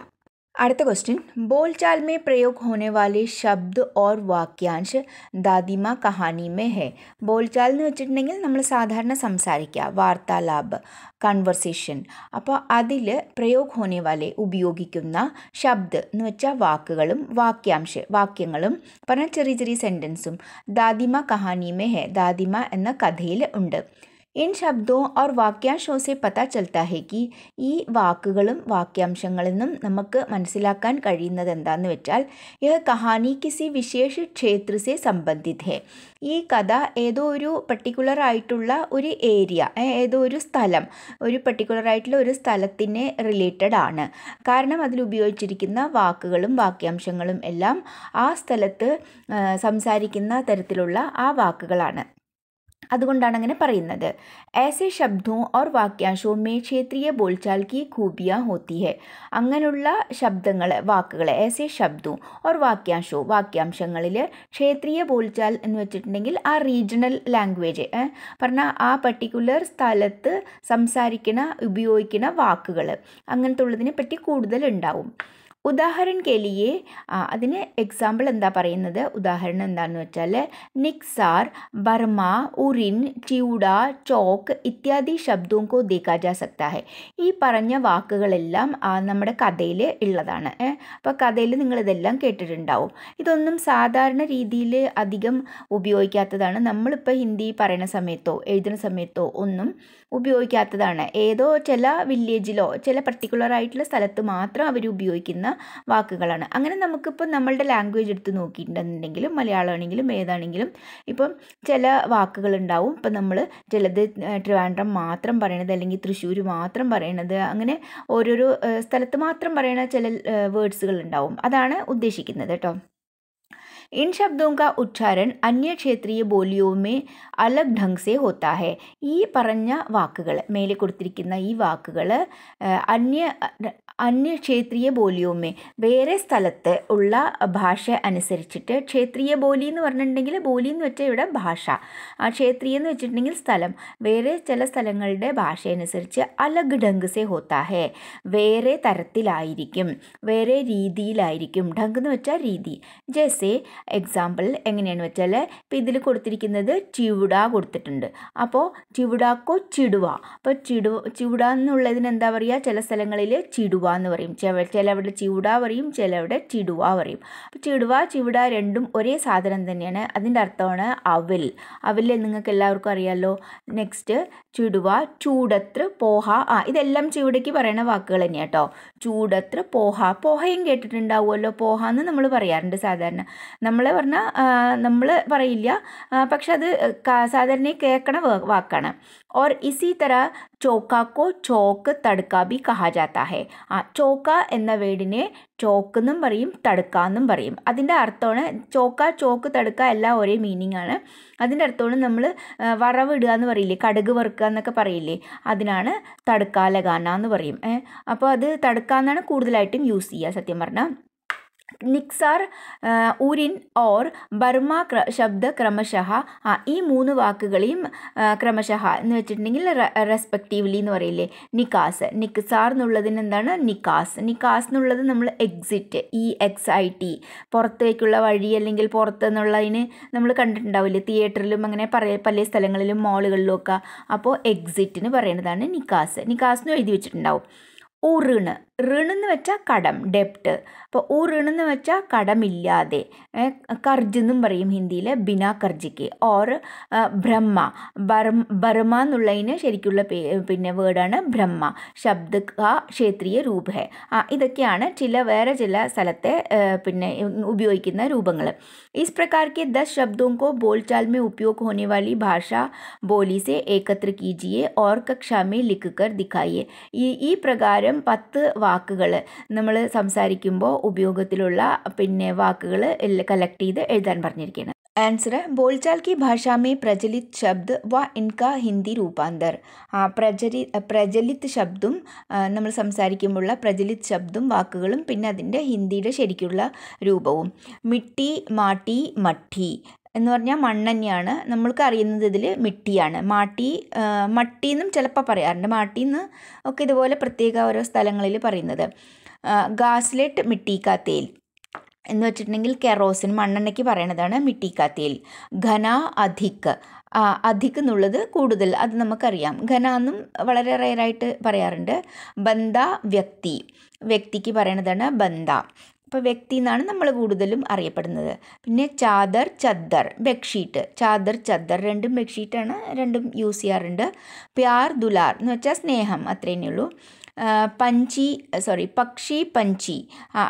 S1: അടുത്ത क्वेश्चन बोलचाल में प्रयोग होने वाले ശബ്ദ ഓർ വാക്യാംശ് ദാദിമ കഹാനി മേ ഹെ ബോൾചാൽ എന്ന് വെച്ചിട്ടുണ്ടെങ്കിൽ നമ്മൾ സാധാരണ സംസാരിക്കുക വാർത്താലാപ് കൺവെർസേഷൻ അപ്പോൾ അതിൽ പ്രയോഗ് ഹോനെ വാലെ ഉപയോഗിക്കുന്ന ശബ്ദ് എന്ന് വെച്ചാൽ വാക്കുകളും വാക്യാംശ് വാക്യങ്ങളും പറഞ്ഞാൽ ചെറിയ ചെറിയ സെൻറ്റൻസും ദാദിമ കഹാനി മേ ഹെ ദാദിമ എന്ന കഥയിൽ ഉണ്ട് इन ശബ്ദവും ഓർ വാക്യാംശവും സെ പത്താ ചൽത്താഹേക്ക് ഈ വാക്കുകളും വാക്യാംശങ്ങളെന്നും നമുക്ക് മനസ്സിലാക്കാൻ കഴിയുന്നത് എന്താണെന്ന് വെച്ചാൽ യഹ് കഹാനി കിസി വിശേഷ ക്ഷേത്രസെ സംബന്ധിത് ഹേ ഈ കഥ ഏതോ ഒരു പർട്ടിക്കുലർ ആയിട്ടുള്ള ഒരു ഏരിയ ഏതോ ഒരു സ്ഥലം ഒരു പർട്ടിക്കുലർ ആയിട്ടുള്ള ഒരു സ്ഥലത്തിനെ റിലേറ്റഡ് ആണ് കാരണം അതിൽ ഉപയോഗിച്ചിരിക്കുന്ന വാക്കുകളും വാക്യാംശങ്ങളും എല്ലാം ആ സ്ഥലത്ത് സംസാരിക്കുന്ന തരത്തിലുള്ള ആ വാക്കുകളാണ് അതുകൊണ്ടാണ് അങ്ങനെ പറയുന്നത് ऐसे ശബ്ദവും और വാക്യാംശവും മേ ക്ഷേത്രീയ ബോൾചാൽ की खूबियां होती है അങ്ങനെയുള്ള ശബ്ദങ്ങൾ വാക്കുകൾ ऐसे ശബ്ദവും ഓർ വാക്യാംശവും വാക്യാംശങ്ങളിൽ ക്ഷേത്രീയ ബോൾചാൽ എന്ന് വെച്ചിട്ടുണ്ടെങ്കിൽ ആ റീജിയണൽ ലാംഗ്വേജ് പറഞ്ഞാൽ ആ പർട്ടിക്കുലർ സ്ഥലത്ത് സംസാരിക്കണ ഉപയോഗിക്കുന്ന വാക്കുകൾ അങ്ങനത്തെ ഉള്ളതിനെ പറ്റി കൂടുതലുണ്ടാവും ഉദാഹരണം കെലിയെ അതിന് എക്സാമ്പിൾ എന്താ പറയുന്നത് ഉദാഹരണം എന്താണെന്ന് വെച്ചാൽ നിക്സാർ ബർമ ഉറിൻ ചൂട ചോക്ക് ഇത്യാദി ശബ്ദവും കോ ദേഖാ ജാ സക്താ ഈ പറഞ്ഞ വാക്കുകളെല്ലാം നമ്മുടെ കഥയിൽ ഉള്ളതാണ് അപ്പോൾ കഥയിൽ നിങ്ങളിതെല്ലാം കേട്ടിട്ടുണ്ടാവും ഇതൊന്നും സാധാരണ രീതിയിൽ അധികം ഉപയോഗിക്കാത്തതാണ് നമ്മളിപ്പോൾ ഹിന്ദി പറയുന്ന സമയത്തോ എഴുതുന്ന സമയത്തോ ഒന്നും ഉപയോഗിക്കാത്തതാണ് ഏതോ ചില വില്ലേജിലോ ചില പർട്ടിക്കുലർ ആയിട്ടുള്ള സ്ഥലത്ത് മാത്രം അവർ ഉപയോഗിക്കുന്ന വാക്കുകളാണ് അങ്ങനെ നമുക്കിപ്പോൾ നമ്മളുടെ ലാംഗ്വേജ് എടുത്ത് നോക്കിയിട്ടുണ്ടെന്നുണ്ടെങ്കിലും മലയാളമാണെങ്കിലും ഏതാണെങ്കിലും ഇപ്പം ചില വാക്കുകൾ ഉണ്ടാവും ഇപ്പം നമ്മൾ ചിലത് ട്രിവാൻഡ്രം മാത്രം പറയണത് അല്ലെങ്കിൽ തൃശ്ശൂർ മാത്രം പറയണത് അങ്ങനെ ഓരോരോ സ്ഥലത്ത് മാത്രം പറയണ ചില വേർഡ്സുകൾ ഉണ്ടാവും അതാണ് ഉദ്ദേശിക്കുന്നത് കേട്ടോ इन शब्दों का उच्चारण अन्य क्षेत्रीय बोलियों में अलग ढंग से होता है ഈ പറഞ്ഞ വാക്കുകൾ മേലെ കൊടുത്തിരിക്കുന്ന ഈ വാക്കുകൾ അന്യ അന്യ ക്ഷേത്രീയ ബോലിയോമേ വേറെ സ്ഥലത്ത് ഉള്ള ഭാഷ അനുസരിച്ചിട്ട് ക്ഷേത്രീയ ബോലി എന്ന് പറഞ്ഞിട്ടുണ്ടെങ്കിൽ ബോലി എന്ന് വെച്ചാൽ ഇവിടെ ഭാഷ ആ ക്ഷേത്രീയ എന്ന് വെച്ചിട്ടുണ്ടെങ്കിൽ സ്ഥലം വേറെ ചില സ്ഥലങ്ങളുടെ ഭാഷ അനുസരിച്ച് അലഗ് ഡങ്ക് സെ ഹോത്താ ഹേ വേറെ തരത്തിലായിരിക്കും വേറെ രീതിയിലായിരിക്കും ഡങ്ക് എന്ന് വെച്ചാൽ രീതി ജേസെ എക്സാമ്പിൾ എങ്ങനെയാണ് വെച്ചാൽ ഇപ്പോൾ ഇതിൽ കൊടുത്തിരിക്കുന്നത് ചിവിട കൊടുത്തിട്ടുണ്ട് അപ്പോൾ ചിവിടാക്കോ ചിടുവ അപ്പോൾ ചിടു ചിവുട എന്നുള്ളതിന് എന്താ പറയുക ചില സ്ഥലങ്ങളിൽ ചിടുവ എന്ന് പറയും ചിലവിടെ ചിവിട പറയും ചിലവിടെ ചിടുവ പറയും അപ്പോൾ ചിടുവ ചിവിട രണ്ടും ഒരേ സാധനം തന്നെയാണ് അതിൻ്റെ അർത്ഥമാണ് അവിൽ അവിൽ നിങ്ങൾക്ക് എല്ലാവർക്കും അറിയാമല്ലോ നെക്സ്റ്റ് ചുടുവ ചൂടത്ത് പോഹ ആ ഇതെല്ലാം ചുവടയ്ക്ക് പറയുന്ന വാക്കുകൾ തന്നെയാണ് കേട്ടോ ചൂടത്ത് പോഹ പോഹയും കേട്ടിട്ടുണ്ടാവുമല്ലോ പോഹ എന്ന് നമ്മൾ പറയാറുണ്ട് സാധാരണ നമ്മൾ പറഞ്ഞാൽ നമ്മൾ പറയില്ല പക്ഷെ അത് സാധാരണ കേൾക്കണ വാക്കാണ് ഓർ इसी तरह ചോക്കാക്കോ ചോക്ക് തടുക്കാബി കഹാജാത്താഹെ ആ ചോക്ക എന്ന വേടിനെ ചോക്ക് എന്നും പറയും തടുക്ക എന്നും പറയും അതിൻ്റെ അർത്ഥമാണ് ചോക്ക ചോക്ക് തടുക്ക എല്ലാം ഒരേ മീനിങ് ആണ് അതിൻ്റെ അർത്ഥമാണ് നമ്മൾ വറവിടുക എന്ന് പറയില്ലേ കടുക് വറുക്കുക എന്നൊക്കെ പറയില്ലേ അതിനാണ് തടുക്കാലഗാന എന്ന് പറയും അപ്പോൾ അത് തടുക്കാന്നാണ് കൂടുതലായിട്ടും യൂസ് ചെയ്യുക സത്യം പറഞ്ഞാൽ നിക്സാർ ഉരിൻ ഓർ ബർമ ക്ര ശബ്ദ ക്രമശಃ ഈ മൂന്ന് വാക്കുകളെയും ക്രമശഃ എന്ന് വെച്ചിട്ടുണ്ടെങ്കിൽ റെസ്പെക്റ്റീവ്ലി എന്ന് പറയില്ലേ നിക്കാസ് നിക്സാർ എന്നുള്ളതിന് എന്താണ് നിക്കാസ് നിക്കാസ് എന്നുള്ളത് നമ്മൾ exit E X I T പുറത്തേക്കുള്ള വഴി അല്ലെങ്കിൽ പുറത്ത് എന്നുള്ളതിന് നമ്മൾ കണ്ടിട്ടുണ്ടാവില്ലേ തിയേറ്ററിലും അങ്ങനെ പറയ പല സ്ഥലങ്ങളിലും മോളുകളിലും ഒക്കെ അപ്പോൾ എക്സിറ്റിന് പറയുന്നതാണ് നിക്കാസ് നിക്കാസ് എന്ന് എഴുതി വെച്ചിട്ടുണ്ടാവും ഉറിണ് ഋണെന്ന് വെച്ചാൽ കടം ഡെപ്റ്റ് അപ്പോൾ ഊ ഋണെന്ന് വെച്ചാൽ കടമില്ലാതെ കർജ് എന്നും പറയും ഹിന്ദിയിൽ ബിന കർജിക്ക് ഓർ ബ്രഹ്മ ബർമ ബർമ എന്നുള്ളതിന് ശരിക്കുള്ള പിന്നെ വേർഡാണ് ബ്രഹ്മ ശബ്ദ ക്ഷേത്രീയ രൂപ ഇതൊക്കെയാണ് ചില വേറെ ചില സ്ഥലത്തെ പിന്നെ ഉപയോഗിക്കുന്ന രൂപങ്ങൾ ഈ പ്രകാർ കെ ദസ് ശബ്ദോं को बोलचाल में उपयोग होने वाली ഭാഷ ബോലി ഏകത്ര കീജിയെ ഓർ കക്ഷാമേ ലിഖ് കർ ഈ ഈ പ്രകാരം പത്ത് വാക്കുകൾ നമ്മൾ സംസാരിക്കുമ്പോൾ ഉപയോഗത്തിലുള്ള പിന്നെ വാക്കുകൾ കളക്ട് ചെയ്ത് എഴുതാൻ പറഞ്ഞിരിക്കുകയാണ് ആൻസർ ബോൾചാൽ बोलचाल ഭാഷാമേ भाषा में വ ഇൻക ഹിന്ദി इनका പ്രചരി പ്രചലിത് ശബ്ദം നമ്മൾ സംസാരിക്കുമ്പോഴുള്ള പ്രചലിത് ശബ്ദം വാക്കുകളും പിന്നെ അതിൻ്റെ ഹിന്ദിയുടെ ശരിക്കുള്ള രൂപവും മിട്ടി മാട്ടി മട്ടി എന്ന് പറഞ്ഞാൽ മണ്ണെന്നെയാണ് നമ്മൾക്ക് അറിയുന്നത് ഇതിൽ മിട്ടിയാണ് മാട്ടി മട്ടി ചിലപ്പോൾ പറയാറുണ്ട് മാട്ടി ഒക്കെ ഇതുപോലെ പ്രത്യേക ഓരോ സ്ഥലങ്ങളിൽ പറയുന്നത് ഗാസ്ലെറ്റ് മിട്ടി കാ തേൽ എന്ന് വെച്ചിട്ടുണ്ടെങ്കിൽ കെറോസിൻ മണ്ണെണ്ണയ്ക്ക് പറയണതാണ് മിട്ടി കാ തേൽ ഘന അധിക് അധിക് എന്നുള്ളത് കൂടുതൽ അത് നമുക്കറിയാം ഘന എന്നും വളരെ റയറായിട്ട് പറയാറുണ്ട് ബന്ധ വ്യക്തി വ്യക്തിക്ക് പറയണതാണ് ബന്ധ അപ്പോൾ വ്യക്തി എന്നാണ് നമ്മൾ കൂടുതലും അറിയപ്പെടുന്നത് പിന്നെ ചാദർ ചദ്ദർ ബെഡ്ഷീറ്റ് ചാദർ ചദ്ദർ രണ്ടും ബെഡ്ഷീറ്റാണ് രണ്ടും യൂസ് ചെയ്യാറുണ്ട് പ്യാർ ദുലാർ എന്ന് വെച്ചാൽ സ്നേഹം അത്രേ ഉള്ളൂ പഞ്ചി സോറി പക്ഷി പഞ്ചി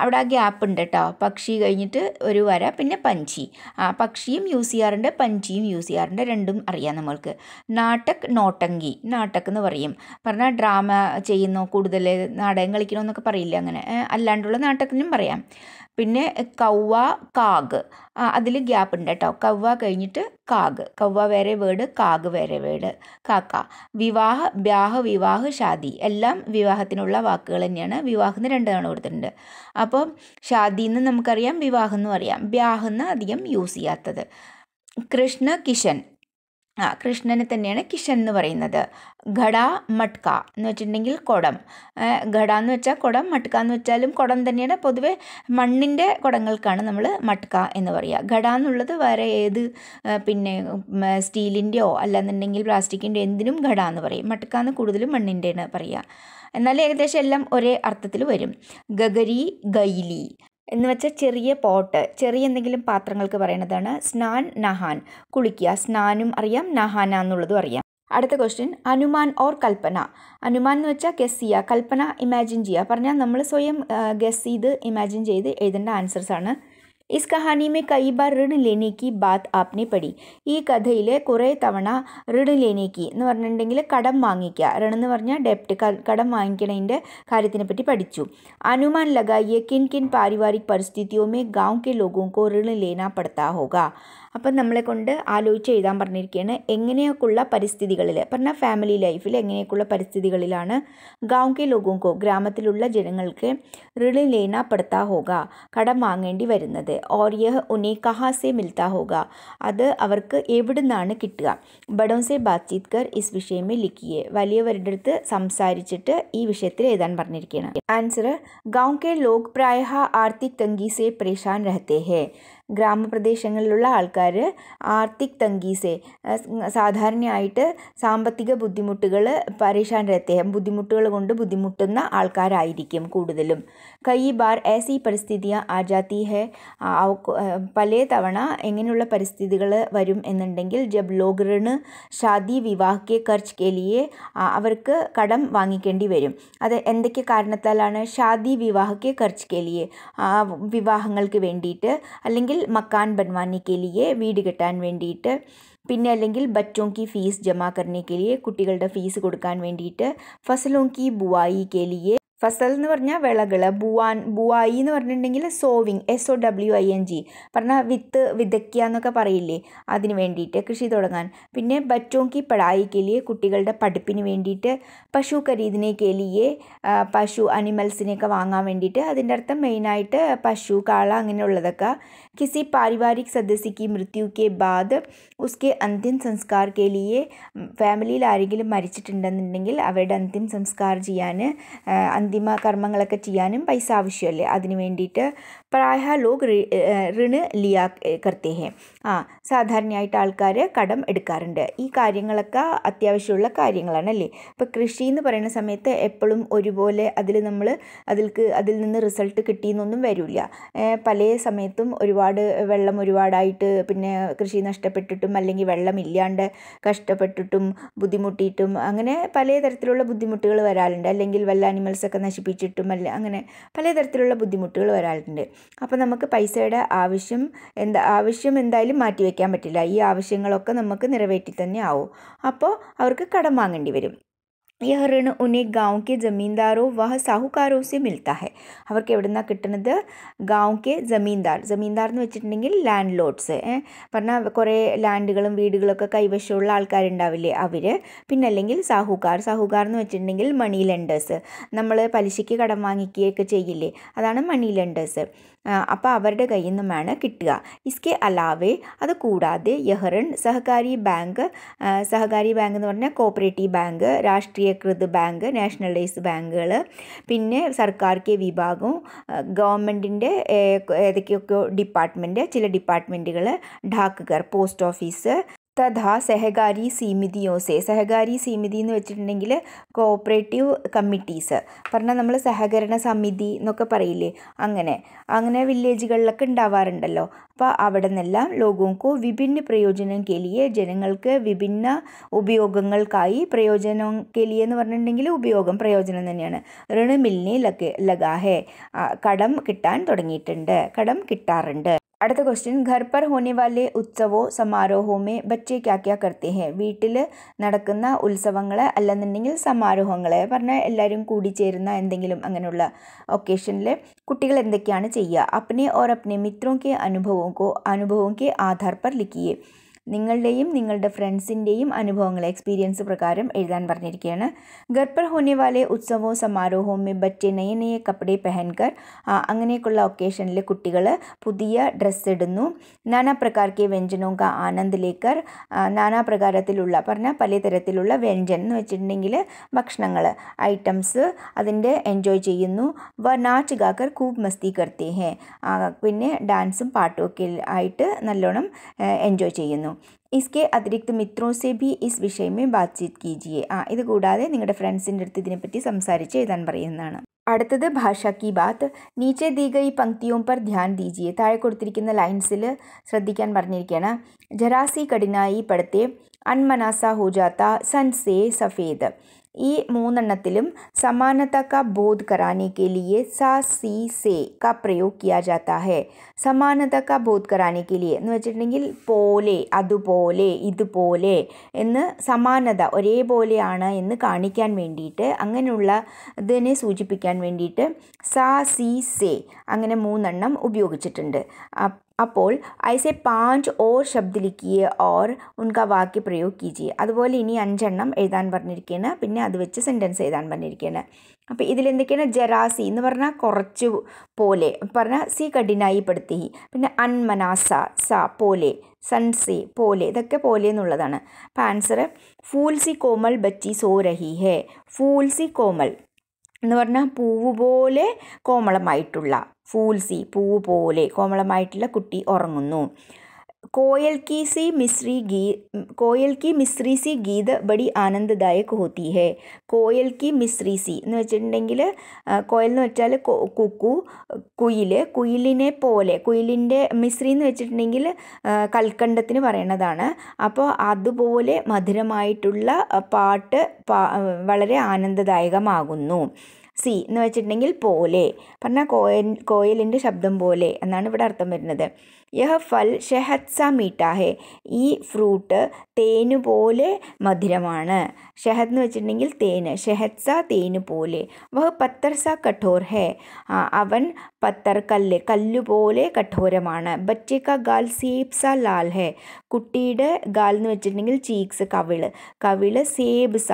S1: അവിടെ ആ ഗ്യാപ്പ് ഉണ്ട് കേട്ടോ പക്ഷി കഴിഞ്ഞിട്ട് ഒരു വര പിന്നെ പഞ്ചി ആ പക്ഷിയും യൂസ് ചെയ്യാറുണ്ട് പഞ്ചിയും യൂസ് ചെയ്യാറുണ്ട് രണ്ടും അറിയാം നമ്മൾക്ക് നാട്ടക് നോട്ടങ്കി നാട്ടക് എന്ന് പറയും പറഞ്ഞാൽ ഡ്രാമ ചെയ്യുന്നു കൂടുതൽ നാടകം കളിക്കണമെന്നൊക്കെ പറയില്ല അങ്ങനെ അല്ലാണ്ടുള്ള നാട്ടക്കിനും പറയാം പിന്നെ കൗവ കാഗ് അതിൽ ഗ്യാപ്പ് ഉണ്ട് കേട്ടോ കൗവ കഴിഞ്ഞിട്ട് കാഗ് കൗവ വേറെ വേർഡ് കാഗ് വേറെ വേർഡ് കാക്ക വിവാഹ ബ്യാഹ വിവാഹ ഷാദി എല്ലാം വിവാഹത്തിനുള്ള വാക്കുകൾ തന്നെയാണ് വിവാഹത്തിന് രണ്ട് തവണ കൊടുത്തിട്ടുണ്ട് അപ്പോൾ ഷാദി എന്ന് നമുക്കറിയാം വിവാഹം എന്നും അറിയാം ബ്യാഹ് എന്ന് അധികം യൂസ് ചെയ്യാത്തത് കൃഷ്ണ കിഷൻ ആ കൃഷ്ണനെ തന്നെയാണ് കിഷൻ എന്ന് പറയുന്നത് ഘട മട്ക എന്ന് വെച്ചിട്ടുണ്ടെങ്കിൽ കുടം ഘട എന്ന് വെച്ചാൽ കുടം മട്ക എന്ന് വെച്ചാലും കുടം തന്നെയാണ് പൊതുവെ മണ്ണിൻ്റെ കുടങ്ങൾക്കാണ് നമ്മൾ മട്ക എന്ന് പറയുക ഘട എന്നുള്ളത് വേറെ ഏത് പിന്നെ സ്റ്റീലിൻ്റെയോ അല്ലാന്നുണ്ടെങ്കിൽ പ്ലാസ്റ്റിക്കിൻ്റെ എന്തിനും ഘട എന്ന് പറയും മട്ക എന്ന് കൂടുതലും മണ്ണിൻ്റെയാണ് പറയുക എന്നാൽ ഏകദേശം എല്ലാം ഒരേ അർത്ഥത്തിൽ വരും ഗഗരി ഗൈലി എന്ന് വെച്ചാൽ ചെറിയ പോട്ട് ചെറിയ എന്തെങ്കിലും പാത്രങ്ങൾക്ക് പറയുന്നതാണ് സ്നാൻ നഹാൻ കുളിക്കുക സ്നാനും അറിയാം നഹാന എന്നുള്ളതും അറിയാം അടുത്ത ക്വസ്റ്റ്യൻ അനുമാൻ ഓർ കൽപ്പന അനുമാൻ എന്ന് വെച്ചാൽ ഗസ് ചെയ്യുക കൽപ്പന ഇമാജിൻ ചെയ്യുക പറഞ്ഞാൽ നമ്മൾ സ്വയം ഗസ് ചെയ്ത് ഇമാജിൻ ചെയ്ത് എഴുതേണ്ട ആൻസേഴ്സാണ് ಇಸ್ ಕಹಾನಿ में कई बार ऋण लेने की बात आपने पढ़ी ഈ കഥയിൽ കുറേ തവണ ഋണ് ലേനേക്ക് എന്ന് പറഞ്ഞിട്ടുണ്ടെങ്കിൽ കടം വാങ്ങിക്കുക ഋൺ എന്ന് പറഞ്ഞാൽ ഡെപ്റ്റ് കടം വാങ്ങിക്കണതിൻ്റെ കാര്യത്തിനെ പറ്റി പഠിച്ചു അനുമാൻ ലഗായിയെ കിൻ കിൻ പാരിവാരിക് പരിസ്ഥിതിയോ മേ ഗാവ് കെ ലോഗോ കോ ഋണ് ലേനാ പടത്താ ഹോഗാ അപ്പം നമ്മളെ കൊണ്ട് ആലോചിച്ച് എഴുതാൻ പറഞ്ഞിരിക്കുകയാണ് എങ്ങനെയൊക്കെയുള്ള പരിസ്ഥിതികളിൽ പറഞ്ഞാൽ ഫാമിലി ലൈഫിൽ എങ്ങനെയൊക്കെയുള്ള പരിസ്ഥിതികളിലാണ് ഗാവ് ലോകോങ്കോ ഗ്രാമത്തിലുള്ള ജനങ്ങൾക്ക് റിളി ലേന പെടുത്താ ഹോക കടം വാങ്ങേണ്ടി വരുന്നത് ഓർ ഉനെ കഹാസെ മിൽത്താ ഹോക അത് അവർക്ക് എവിടുന്നാണ് കിട്ടുക ബഡോസെ ബാത്ചീത് കർ ഇസ് വിഷയമേ ലിക്കിയെ വലിയവരുടെ അടുത്ത് സംസാരിച്ചിട്ട് ഈ വിഷയത്തിൽ എഴുതാൻ പറഞ്ഞിരിക്കുകയാണ് ആൻസർ ഗാവ് ലോക് പ്രായ ആർത്തി തങ്കീസെ പ്രേഷാൻ പരേഷാൻ രഹത്തെ ഹേ ഗ്രാമപ്രദേശങ്ങളിലുള്ള ആൾക്കാർ ആർത്തിക് തങ്കീസെ സാധാരണയായിട്ട് സാമ്പത്തിക ബുദ്ധിമുട്ടുകൾ പരേഷാൻ ബുദ്ധിമുട്ടുകൾ കൊണ്ട് ബുദ്ധിമുട്ടുന്ന ആൾക്കാരായിരിക്കും കൂടുതലും കൈ ബാർ ഏസി ആ ആജാത്തി ഹെ പല തവണ എങ്ങനെയുള്ള പരിസ്ഥിതികൾ വരും എന്നുണ്ടെങ്കിൽ ജബ് ലോഗറിന് ഷാദി വിവാഹ്ക്ക് കർച്ച് കേലിയെ അവർക്ക് കടം വാങ്ങിക്കേണ്ടി വരും അത് എന്തൊക്കെ കാരണത്താലാണ് ഷാദി വിവാഹ്ക്ക് കർച്ച് കേലിയെ വിവാഹങ്ങൾക്ക് വേണ്ടിയിട്ട് അല്ലെങ്കിൽ അല്ലെങ്കിൽ മക്കാൻ ബൻവാനിക്ക് ലിയെ വീട് കെട്ടാൻ വേണ്ടിയിട്ട് പിന്നെ അല്ലെങ്കിൽ ബച്ചോം ഫീസ് ജമാ കർണേക്ക് ലിയെ കുട്ടികളുടെ ഫീസ് കൊടുക്കാൻ വേണ്ടിയിട്ട് ഫസലോം ബുവായി കെ ലിയെ ഫസൽ എന്ന് പറഞ്ഞാൽ വിളകൾ ബുവാൻ ബുവായി എന്ന് പറഞ്ഞിട്ടുണ്ടെങ്കിൽ sowing S O W I N G പറഞ്ഞാൽ വിത്ത് വിതയ്ക്കുക എന്നൊക്കെ പറയില്ലേ അതിന് വേണ്ടിയിട്ട് കൃഷി തുടങ്ങാൻ പിന്നെ ബച്ചോങ്കി പടായി കെലിയെ കുട്ടികളുടെ പഠിപ്പിന് വേണ്ടിയിട്ട് പശു കരീദിനെ കെലിയെ പശു അനിമൽസിനെയൊക്കെ വാങ്ങാൻ വേണ്ടിയിട്ട് അതിൻ്റെ അർത്ഥം മെയിനായിട്ട് പശു കാള അങ്ങനെയുള്ളതൊക്കെ किसी पारिवारिक सदस्य की मृत्यु के बाद उसके अंतिम संस्कार के लिए फैमिली आरे मरचिटी अंतिम संस्कार अंतिम कर्म पैसा आवश्यक अवेट प्राय लोग ऋण लिया करते हैं हाँ സാധാരണയായിട്ട് ആൾക്കാർ കടം എടുക്കാറുണ്ട് ഈ കാര്യങ്ങളൊക്കെ അത്യാവശ്യമുള്ള കാര്യങ്ങളാണ് അല്ലേ ഇപ്പോൾ കൃഷി എന്ന് പറയുന്ന സമയത്ത് എപ്പോഴും ഒരുപോലെ അതിൽ നമ്മൾ അതിൽക്ക് അതിൽ നിന്ന് റിസൾട്ട് കിട്ടിയെന്നൊന്നും വരില്ല പല സമയത്തും ഒരുപാട് വെള്ളം ഒരുപാടായിട്ട് പിന്നെ കൃഷി നഷ്ടപ്പെട്ടിട്ടും അല്ലെങ്കിൽ വെള്ളം ഇല്ലാണ്ട് കഷ്ടപ്പെട്ടിട്ടും ബുദ്ധിമുട്ടിയിട്ടും അങ്ങനെ പലതരത്തിലുള്ള ബുദ്ധിമുട്ടുകൾ വരാറുണ്ട് അല്ലെങ്കിൽ വല്ല അനിമൽസൊക്കെ നശിപ്പിച്ചിട്ടും അല്ല അങ്ങനെ പലതരത്തിലുള്ള ബുദ്ധിമുട്ടുകൾ വരാറുണ്ട് അപ്പോൾ നമുക്ക് പൈസയുടെ ആവശ്യം എന്താ ആവശ്യം എന്തായാലും മാറ്റി കഴിക്കാൻ പറ്റില്ല ഈ ആവശ്യങ്ങളൊക്കെ നമുക്ക് നിറവേറ്റി തന്നെ ആവും അപ്പോൾ അവർക്ക് കടം വാങ്ങേണ്ടി വരും यह ऋण ഉനെ गांव ജമീന്ദാറോ ज़मींदारों സാഹുക്കാരോ സാഹുകാരോ സെ മിൽത്താ അവർക്ക് എവിടെ നിന്നാണ് കിട്ടുന്നത് ഗാവ് ജമീന്ദാർ ജമീന്ദാർ എന്ന് വെച്ചിട്ടുണ്ടെങ്കിൽ ലാൻഡ് ലോഡ്സ് പറഞ്ഞാൽ കുറേ ലാൻഡുകളും വീടുകളൊക്കെ കൈവശമുള്ള ആൾക്കാരുണ്ടാവില്ലേ അവർ പിന്നെ അല്ലെങ്കിൽ സാഹുക്കാർ സാഹുക്കാർ എന്ന് വെച്ചിട്ടുണ്ടെങ്കിൽ മണി ലെൻഡേഴ്സ് നമ്മൾ പലിശയ്ക്ക് കടം വാങ്ങിക്കുകയൊക്കെ ചെയ്യില്ലേ അതാണ് മണി ലെൻഡേഴ്സ് അപ്പോൾ അവരുടെ കയ്യിൽ നിന്നുമാണ് കിട്ടുക ഇസ്കെ അലാവെ അത് കൂടാതെ യഹറിൻ സഹകാരി ബാങ്ക് സഹകാരി ബാങ്ക് എന്ന് പറഞ്ഞാൽ കോപ്പറേറ്റീവ് ബാങ്ക് രാഷ്ട്രീയകൃത് ബാങ്ക് നാഷണലൈസ് ബാങ്കുകൾ പിന്നെ സർക്കാർ കെ വിഭാഗവും ഗവൺമെൻറ്റിൻ്റെ ഏതൊക്കെയൊക്കെ ഡിപ്പാർട്ട്മെൻറ്റ് ചില ഡിപ്പാർട്ട്മെൻറ്റുകൾ ഡാക്കുകർ പോസ്റ്റ് ഓഫീസ് തഥാ സഹകാരി സീമിതിയോ സെ സഹകാരി സീമിതി എന്ന് വെച്ചിട്ടുണ്ടെങ്കിൽ കോഓപ്പറേറ്റീവ് കമ്മിറ്റീസ് പറഞ്ഞാൽ നമ്മൾ സഹകരണ സമിതി എന്നൊക്കെ പറയില്ലേ അങ്ങനെ അങ്ങനെ വില്ലേജുകളിലൊക്കെ ഉണ്ടാവാറുണ്ടല്ലോ അപ്പോൾ അവിടെ നിന്നെല്ലാം ലോകോക്കു വിഭിന്ന പ്രയോജനം കെലിയെ ജനങ്ങൾക്ക് വിഭിന്ന ഉപയോഗങ്ങൾക്കായി പ്രയോജനം കെലിയ എന്ന് പറഞ്ഞിട്ടുണ്ടെങ്കിൽ ഉപയോഗം പ്രയോജനം തന്നെയാണ് ഋണമില്നെ ലഗാഹെ കടം കിട്ടാൻ തുടങ്ങിയിട്ടുണ്ട് കടം കിട്ടാറുണ്ട് അടുത്ത ക്വസ്റ്റ്യൻ घर पर होने वाले ഉത്സവോ സമാരോഹോ മേ ബച്ചെ ക്യാ ക്യാ करते हैं വീട്ടിൽ നടക്കുന്ന ഉത്സവങ്ങൾ അല്ലെന്നുണ്ടെങ്കിൽ സമാരോഹങ്ങൾ പറഞ്ഞാൽ എല്ലാവരും കൂടി ചേരുന്ന എന്തെങ്കിലും അങ്ങനെയുള്ള ഒക്കേഷനിൽ കുട്ടികൾ എന്തൊക്കെയാണ് ചെയ്യുക അപ്നെ ഓർ അപ്നെ മിത്രോം കെ അനുഭവം കോ അനുഭവം കെ ആധാർ പർ ലിക്കിയേ നിങ്ങളുടെയും നിങ്ങളുടെ ഫ്രണ്ട്സിൻ്റെയും അനുഭവങ്ങൾ എക്സ്പീരിയൻസ് പ്രകാരം എഴുതാൻ പറഞ്ഞിരിക്കുകയാണ് ഗർപ്പർ ഹോനിവാലെ ഉത്സവോ സമാരോഹോ മേ ബറ്റ് നയ നയ കപ്പടെ പെഹൻകർ അങ്ങനെയൊക്കെയുള്ള ഒക്കേഷനിൽ കുട്ടികൾ പുതിയ ഡ്രസ്സ് ഇടുന്നു നാനാ പ്രകാർക്കെ വ്യഞ്ജനോ കാ ആനന്ദ് ലേക്കർ നാനാ പ്രകാരത്തിലുള്ള പറഞ്ഞ പലതരത്തിലുള്ള വ്യഞ്ജൻ എന്ന് വെച്ചിട്ടുണ്ടെങ്കിൽ ഭക്ഷണങ്ങൾ ഐറ്റംസ് അതിൻ്റെ എൻജോയ് ചെയ്യുന്നു വ നാച്ച് ഗാക്കർ കൂബ് മസ്തി കർത്തി ഹേ പിന്നെ ഡാൻസും പാട്ടും ഒക്കെ ആയിട്ട് നല്ലോണം എൻജോയ് ചെയ്യുന്നു ചെയ്യണം ഇസ്കെ അതിരിക്ത് മിത്രോ से भी इस വിഷയം में बातचीत कीजिए ആ ഇത് കൂടാതെ നിങ്ങളുടെ ഫ്രണ്ട്സിൻ്റെ അടുത്ത് ഇതിനെപ്പറ്റി സംസാരിച്ച് എഴുതാൻ പറയുന്നതാണ് അടുത്തത് ഭാഷ കി ബാത്ത് നീച്ചെ ദീഗ ഈ പങ്ക്തിയോം പർ ധ്യാൻ ദീജിയെ താഴെ കൊടുത്തിരിക്കുന്ന ലൈൻസിൽ ശ്രദ്ധിക്കാൻ പറഞ്ഞിരിക്കുകയാണ് ജരാസി കഠിനായി പടത്തെ അൺമനാസ ഹോജാത്ത സൻസേ സഫേദ് ഈ മൂന്നെണ്ണത്തിലും സമാനത का ബോധ് कराने के लिए सा सी से का प्रयोग किया जाता है സമാനത ക ബോധ് കറാനിക്കിലി എന്ന് വെച്ചിട്ടുണ്ടെങ്കിൽ പോലെ അതുപോലെ ഇതുപോലെ എന്ന് സമാനത ഒരേപോലെയാണ് എന്ന് കാണിക്കാൻ വേണ്ടിയിട്ട് അങ്ങനെയുള്ള ഇതിനെ സൂചിപ്പിക്കാൻ വേണ്ടിയിട്ട് സാ സി സേ അങ്ങനെ മൂന്നെണ്ണം ഉപയോഗിച്ചിട്ടുണ്ട് അപ്പോൾ ഐസെ പാഞ്ച് ഓർ ശബ്ദ ലിക്കിയ ഓർ ഉൻക വാക്യ പ്രയോഗ കീജിയെ അതുപോലെ ഇനി അഞ്ചെണ്ണം എഴുതാൻ പറഞ്ഞിരിക്കുകയാണ് പിന്നെ അത് വെച്ച് സെൻറ്റൻസ് എഴുതാൻ പറഞ്ഞിരിക്കുകയാണ് അപ്പോൾ ഇതിലെന്തൊക്കെയാണ് ജരാസി എന്ന് പറഞ്ഞാൽ കുറച്ച് പോലെ പറഞ്ഞാൽ സി കഠിനായി പെടുത്തി പിന്നെ അൻമനാസ സ പോലെ സൺസി പോലെ ഇതൊക്കെ പോലെ എന്നുള്ളതാണ് അപ്പോൾ ആൻസർ ഫൂൽ സി കോമൽ ബച്ചി സോരഹി രഹി ഹേ ഫൂൽ സി കോമൽ എന്ന് പറഞ്ഞാൽ പൂവ് പോലെ കോമളമായിട്ടുള്ള ഫൂൽസി പൂവ് പോലെ കോമളമായിട്ടുള്ള കുട്ടി ഉറങ്ങുന്നു കോയൽ की सी ഗീ गीत कोयल की മിശ്രി സി ഗീത ബഡി ആനന്ദദായക് ഹോത്തി ഹെ കോയൽ കി മിശ്രി സി എന്ന് വെച്ചിട്ടുണ്ടെങ്കിൽ കോയൽ എന്ന് വെച്ചാൽ കുക്കു കുയിൽ കുയിലിനെ പോലെ കുയിലിൻ്റെ മിശ്രി എന്ന് വെച്ചിട്ടുണ്ടെങ്കിൽ കൽക്കണ്ടത്തിന് പറയണതാണ് അപ്പോൾ അതുപോലെ മധുരമായിട്ടുള്ള പാട്ട് വളരെ ആനന്ദദായകമാകുന്നു സി എന്ന് വെച്ചിട്ടുണ്ടെങ്കിൽ പോലെ പറഞ്ഞാൽ കോയൽ കോയലിൻ്റെ ശബ്ദം പോലെ എന്നാണ് ഇവിടെ അർത്ഥം വരുന്നത് യഹ ഫൽ ഷെഹത്സ മീട്ടാഹെ ഈ ഫ്രൂട്ട് തേനു മധുരമാണ് ഷെഹദ് എന്ന് വെച്ചിട്ടുണ്ടെങ്കിൽ തേന് ഷെഹത്സ തേനു പോലെ വഹ് പത്തർസ കഠോർ ഹെ അവൻ പത്തർ കല്ല് കല്ലുപോലെ കഠോരമാണ് ബച്ചേക്ക ഗാൽ സേബ്സ ലാൽ ഹെ കുട്ടിയുടെ ഗാൽ എന്ന് വെച്ചിട്ടുണ്ടെങ്കിൽ ചീക്സ് കവിള് കവിള് സേബ്സ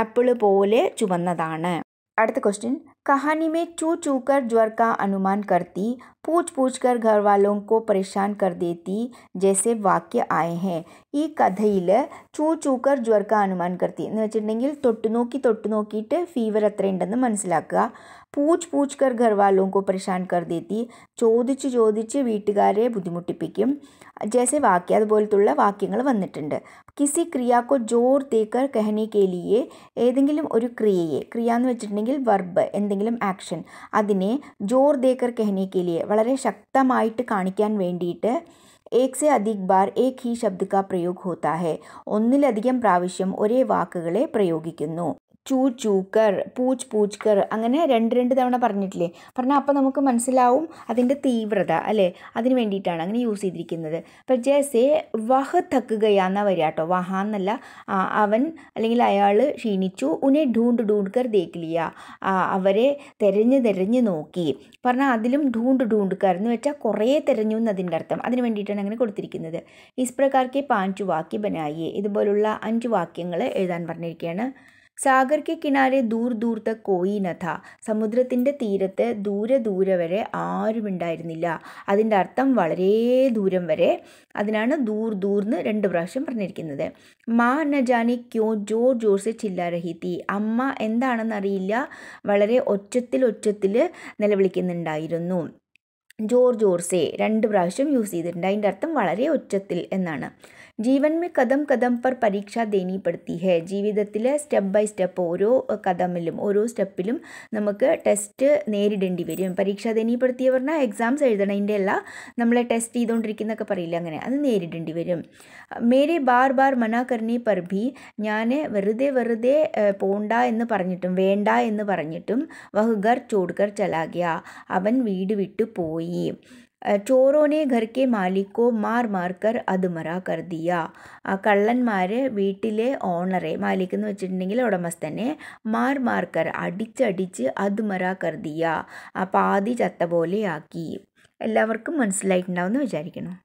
S1: ആപ്പിള് പോലെ ചുവന്നതാണ് अर्थ क्वेश्चन कहानी में चू चू कर ज्वर का अनुमान करती पूछ पूछ कर घर वालों को परेशान कर देती जैसे वाक्य आए हैं ई कथल चू चू कर ज्वर का अनुमान करती वोट नोकी तोट नोकी फीवर अत्र मनसा പൂച്ച് പൂച്ച് कर घर वालों को ചോദിച്ച് ചോദിച്ച് വീട്ടുകാരെ ബുദ്ധിമുട്ടിപ്പിക്കും ജേസെ വാക്യ അതുപോലത്തുള്ള വാക്യങ്ങൾ വന്നിട്ടുണ്ട് കിസി ക്രിയാക്കോ ജോർ തേക്കർ കഹനി കേലിയെ ഏതെങ്കിലും ഒരു ക്രിയയെ ക്രിയ എന്ന് വെച്ചിട്ടുണ്ടെങ്കിൽ വർബ് എന്തെങ്കിലും ആക്ഷൻ അതിനെ ജോർ തേക്കർ കഹനി കേലിയെ വളരെ ശക്തമായിട്ട് കാണിക്കാൻ വേണ്ടിയിട്ട് ഏക് സെ അധിക് ബാർ ഏക് ഹി ശബ്ദ കാ പ്രയോഗ ഹോത്താ ഹെ ഒന്നിലധികം പ്രാവശ്യം ഒരേ വാക്കുകളെ പ്രയോഗിക്കുന്നു ചൂ ചൂക്കർ പൂച്ച് പൂച്ച്കർ അങ്ങനെ രണ്ട് രണ്ട് തവണ പറഞ്ഞിട്ടില്ലേ പറഞ്ഞാൽ അപ്പോൾ നമുക്ക് മനസ്സിലാവും അതിൻ്റെ തീവ്രത അല്ലേ അതിന് വേണ്ടിയിട്ടാണ് അങ്ങനെ യൂസ് ചെയ്തിരിക്കുന്നത് അപ്പം ജേസെ വഹ തക്കുകയാന്നാ വരിക കേട്ടോ വഹ എന്നല്ല അവൻ അല്ലെങ്കിൽ അയാൾ ക്ഷീണിച്ചു ഉനെ ഡൂണ്ട് ഡൂണ്ട്കർ ദേക്കിലിയ അവരെ തിരഞ്ഞ് തിരഞ്ഞ് നോക്കി പറഞ്ഞാൽ അതിലും ഡൂണ്ട് ഡൂണ്ട്കർ എന്ന് വെച്ചാൽ കുറേ തിരഞ്ഞു എന്ന് അതിൻ്റെ അർത്ഥം അതിന് വേണ്ടിയിട്ടാണ് അങ്ങനെ കൊടുത്തിരിക്കുന്നത് ഇസ്പ്രകാർക്ക് പാഞ്ചു വാക്യ ബനായി ഇതുപോലുള്ള അഞ്ച് വാക്യങ്ങൾ എഴുതാൻ പറഞ്ഞിരിക്കുകയാണ് സാഗർ കിനാരെ ദൂർ ദൂർ ത കോയി നഥ സമുദ്രത്തിൻ്റെ തീരത്ത് ദൂരെ ദൂരെ വരെ ആരും ഉണ്ടായിരുന്നില്ല അതിൻ്റെ അർത്ഥം വളരെ ദൂരം വരെ അതിനാണ് ദൂർ ദൂർന്ന് രണ്ട് പ്രാവശ്യം പറഞ്ഞിരിക്കുന്നത് മാ നജാനി ക്യോ ജോർ ജോർസെ ചില്ലാരഹിത്തി അമ്മ എന്താണെന്നറിയില്ല വളരെ ഒച്ചത്തിൽ ഒച്ചത്തിൽ നിലവിളിക്കുന്നുണ്ടായിരുന്നു ജോർജ് ജോർസെ രണ്ട് പ്രാവശ്യം യൂസ് ചെയ്തിട്ടുണ്ട് അതിൻ്റെ അർത്ഥം വളരെ ഉച്ചത്തിൽ എന്നാണ് ജീവൻ മേ കഥം കഥം പർ പരീക്ഷ ദേനി പെടുത്തി ഹെ ജീവിതത്തിൽ സ്റ്റെപ്പ് ബൈ സ്റ്റെപ്പ് ഓരോ കഥമിലും ഓരോ സ്റ്റെപ്പിലും നമുക്ക് ടെസ്റ്റ് നേരിടേണ്ടി വരും പരീക്ഷ ദേനി ദയനീയപ്പെടുത്തിയ പറഞ്ഞാൽ എക്സാംസ് എഴുതണതിൻ്റെ അല്ല നമ്മളെ ടെസ്റ്റ് ചെയ്തുകൊണ്ടിരിക്കുന്നൊക്കെ പറയില്ല അങ്ങനെ അത് നേരിടേണ്ടി വരും മേരെ ബാർ ബാർ മന കർണി പർഭി ഞാൻ വെറുതെ വെറുതെ പോണ്ട എന്ന് പറഞ്ഞിട്ടും വേണ്ട എന്ന് പറഞ്ഞിട്ടും വഹുഗർ ചോടുകർ ചലാകിയ അവൻ വീട് വിട്ടു പോയി ചോറോ ഘർക്കെ മാലിക്കോ മാർ മാർക്കർ കർ അധുമറ കർ ദിയ ആ കള്ളന്മാർ വീട്ടിലെ ഓണറെ മാലിക് എന്ന് വെച്ചിട്ടുണ്ടെങ്കിൽ ഉടമസ്ഥനെ മാർ മാർക്കർ കർ അടിച്ചടിച്ച് അധുമറ കർ ദിയ ആ പാതി ചത്ത പോലെയാക്കി എല്ലാവർക്കും മനസ്സിലായിട്ടുണ്ടാവും എന്ന് വിചാരിക്കുന്നു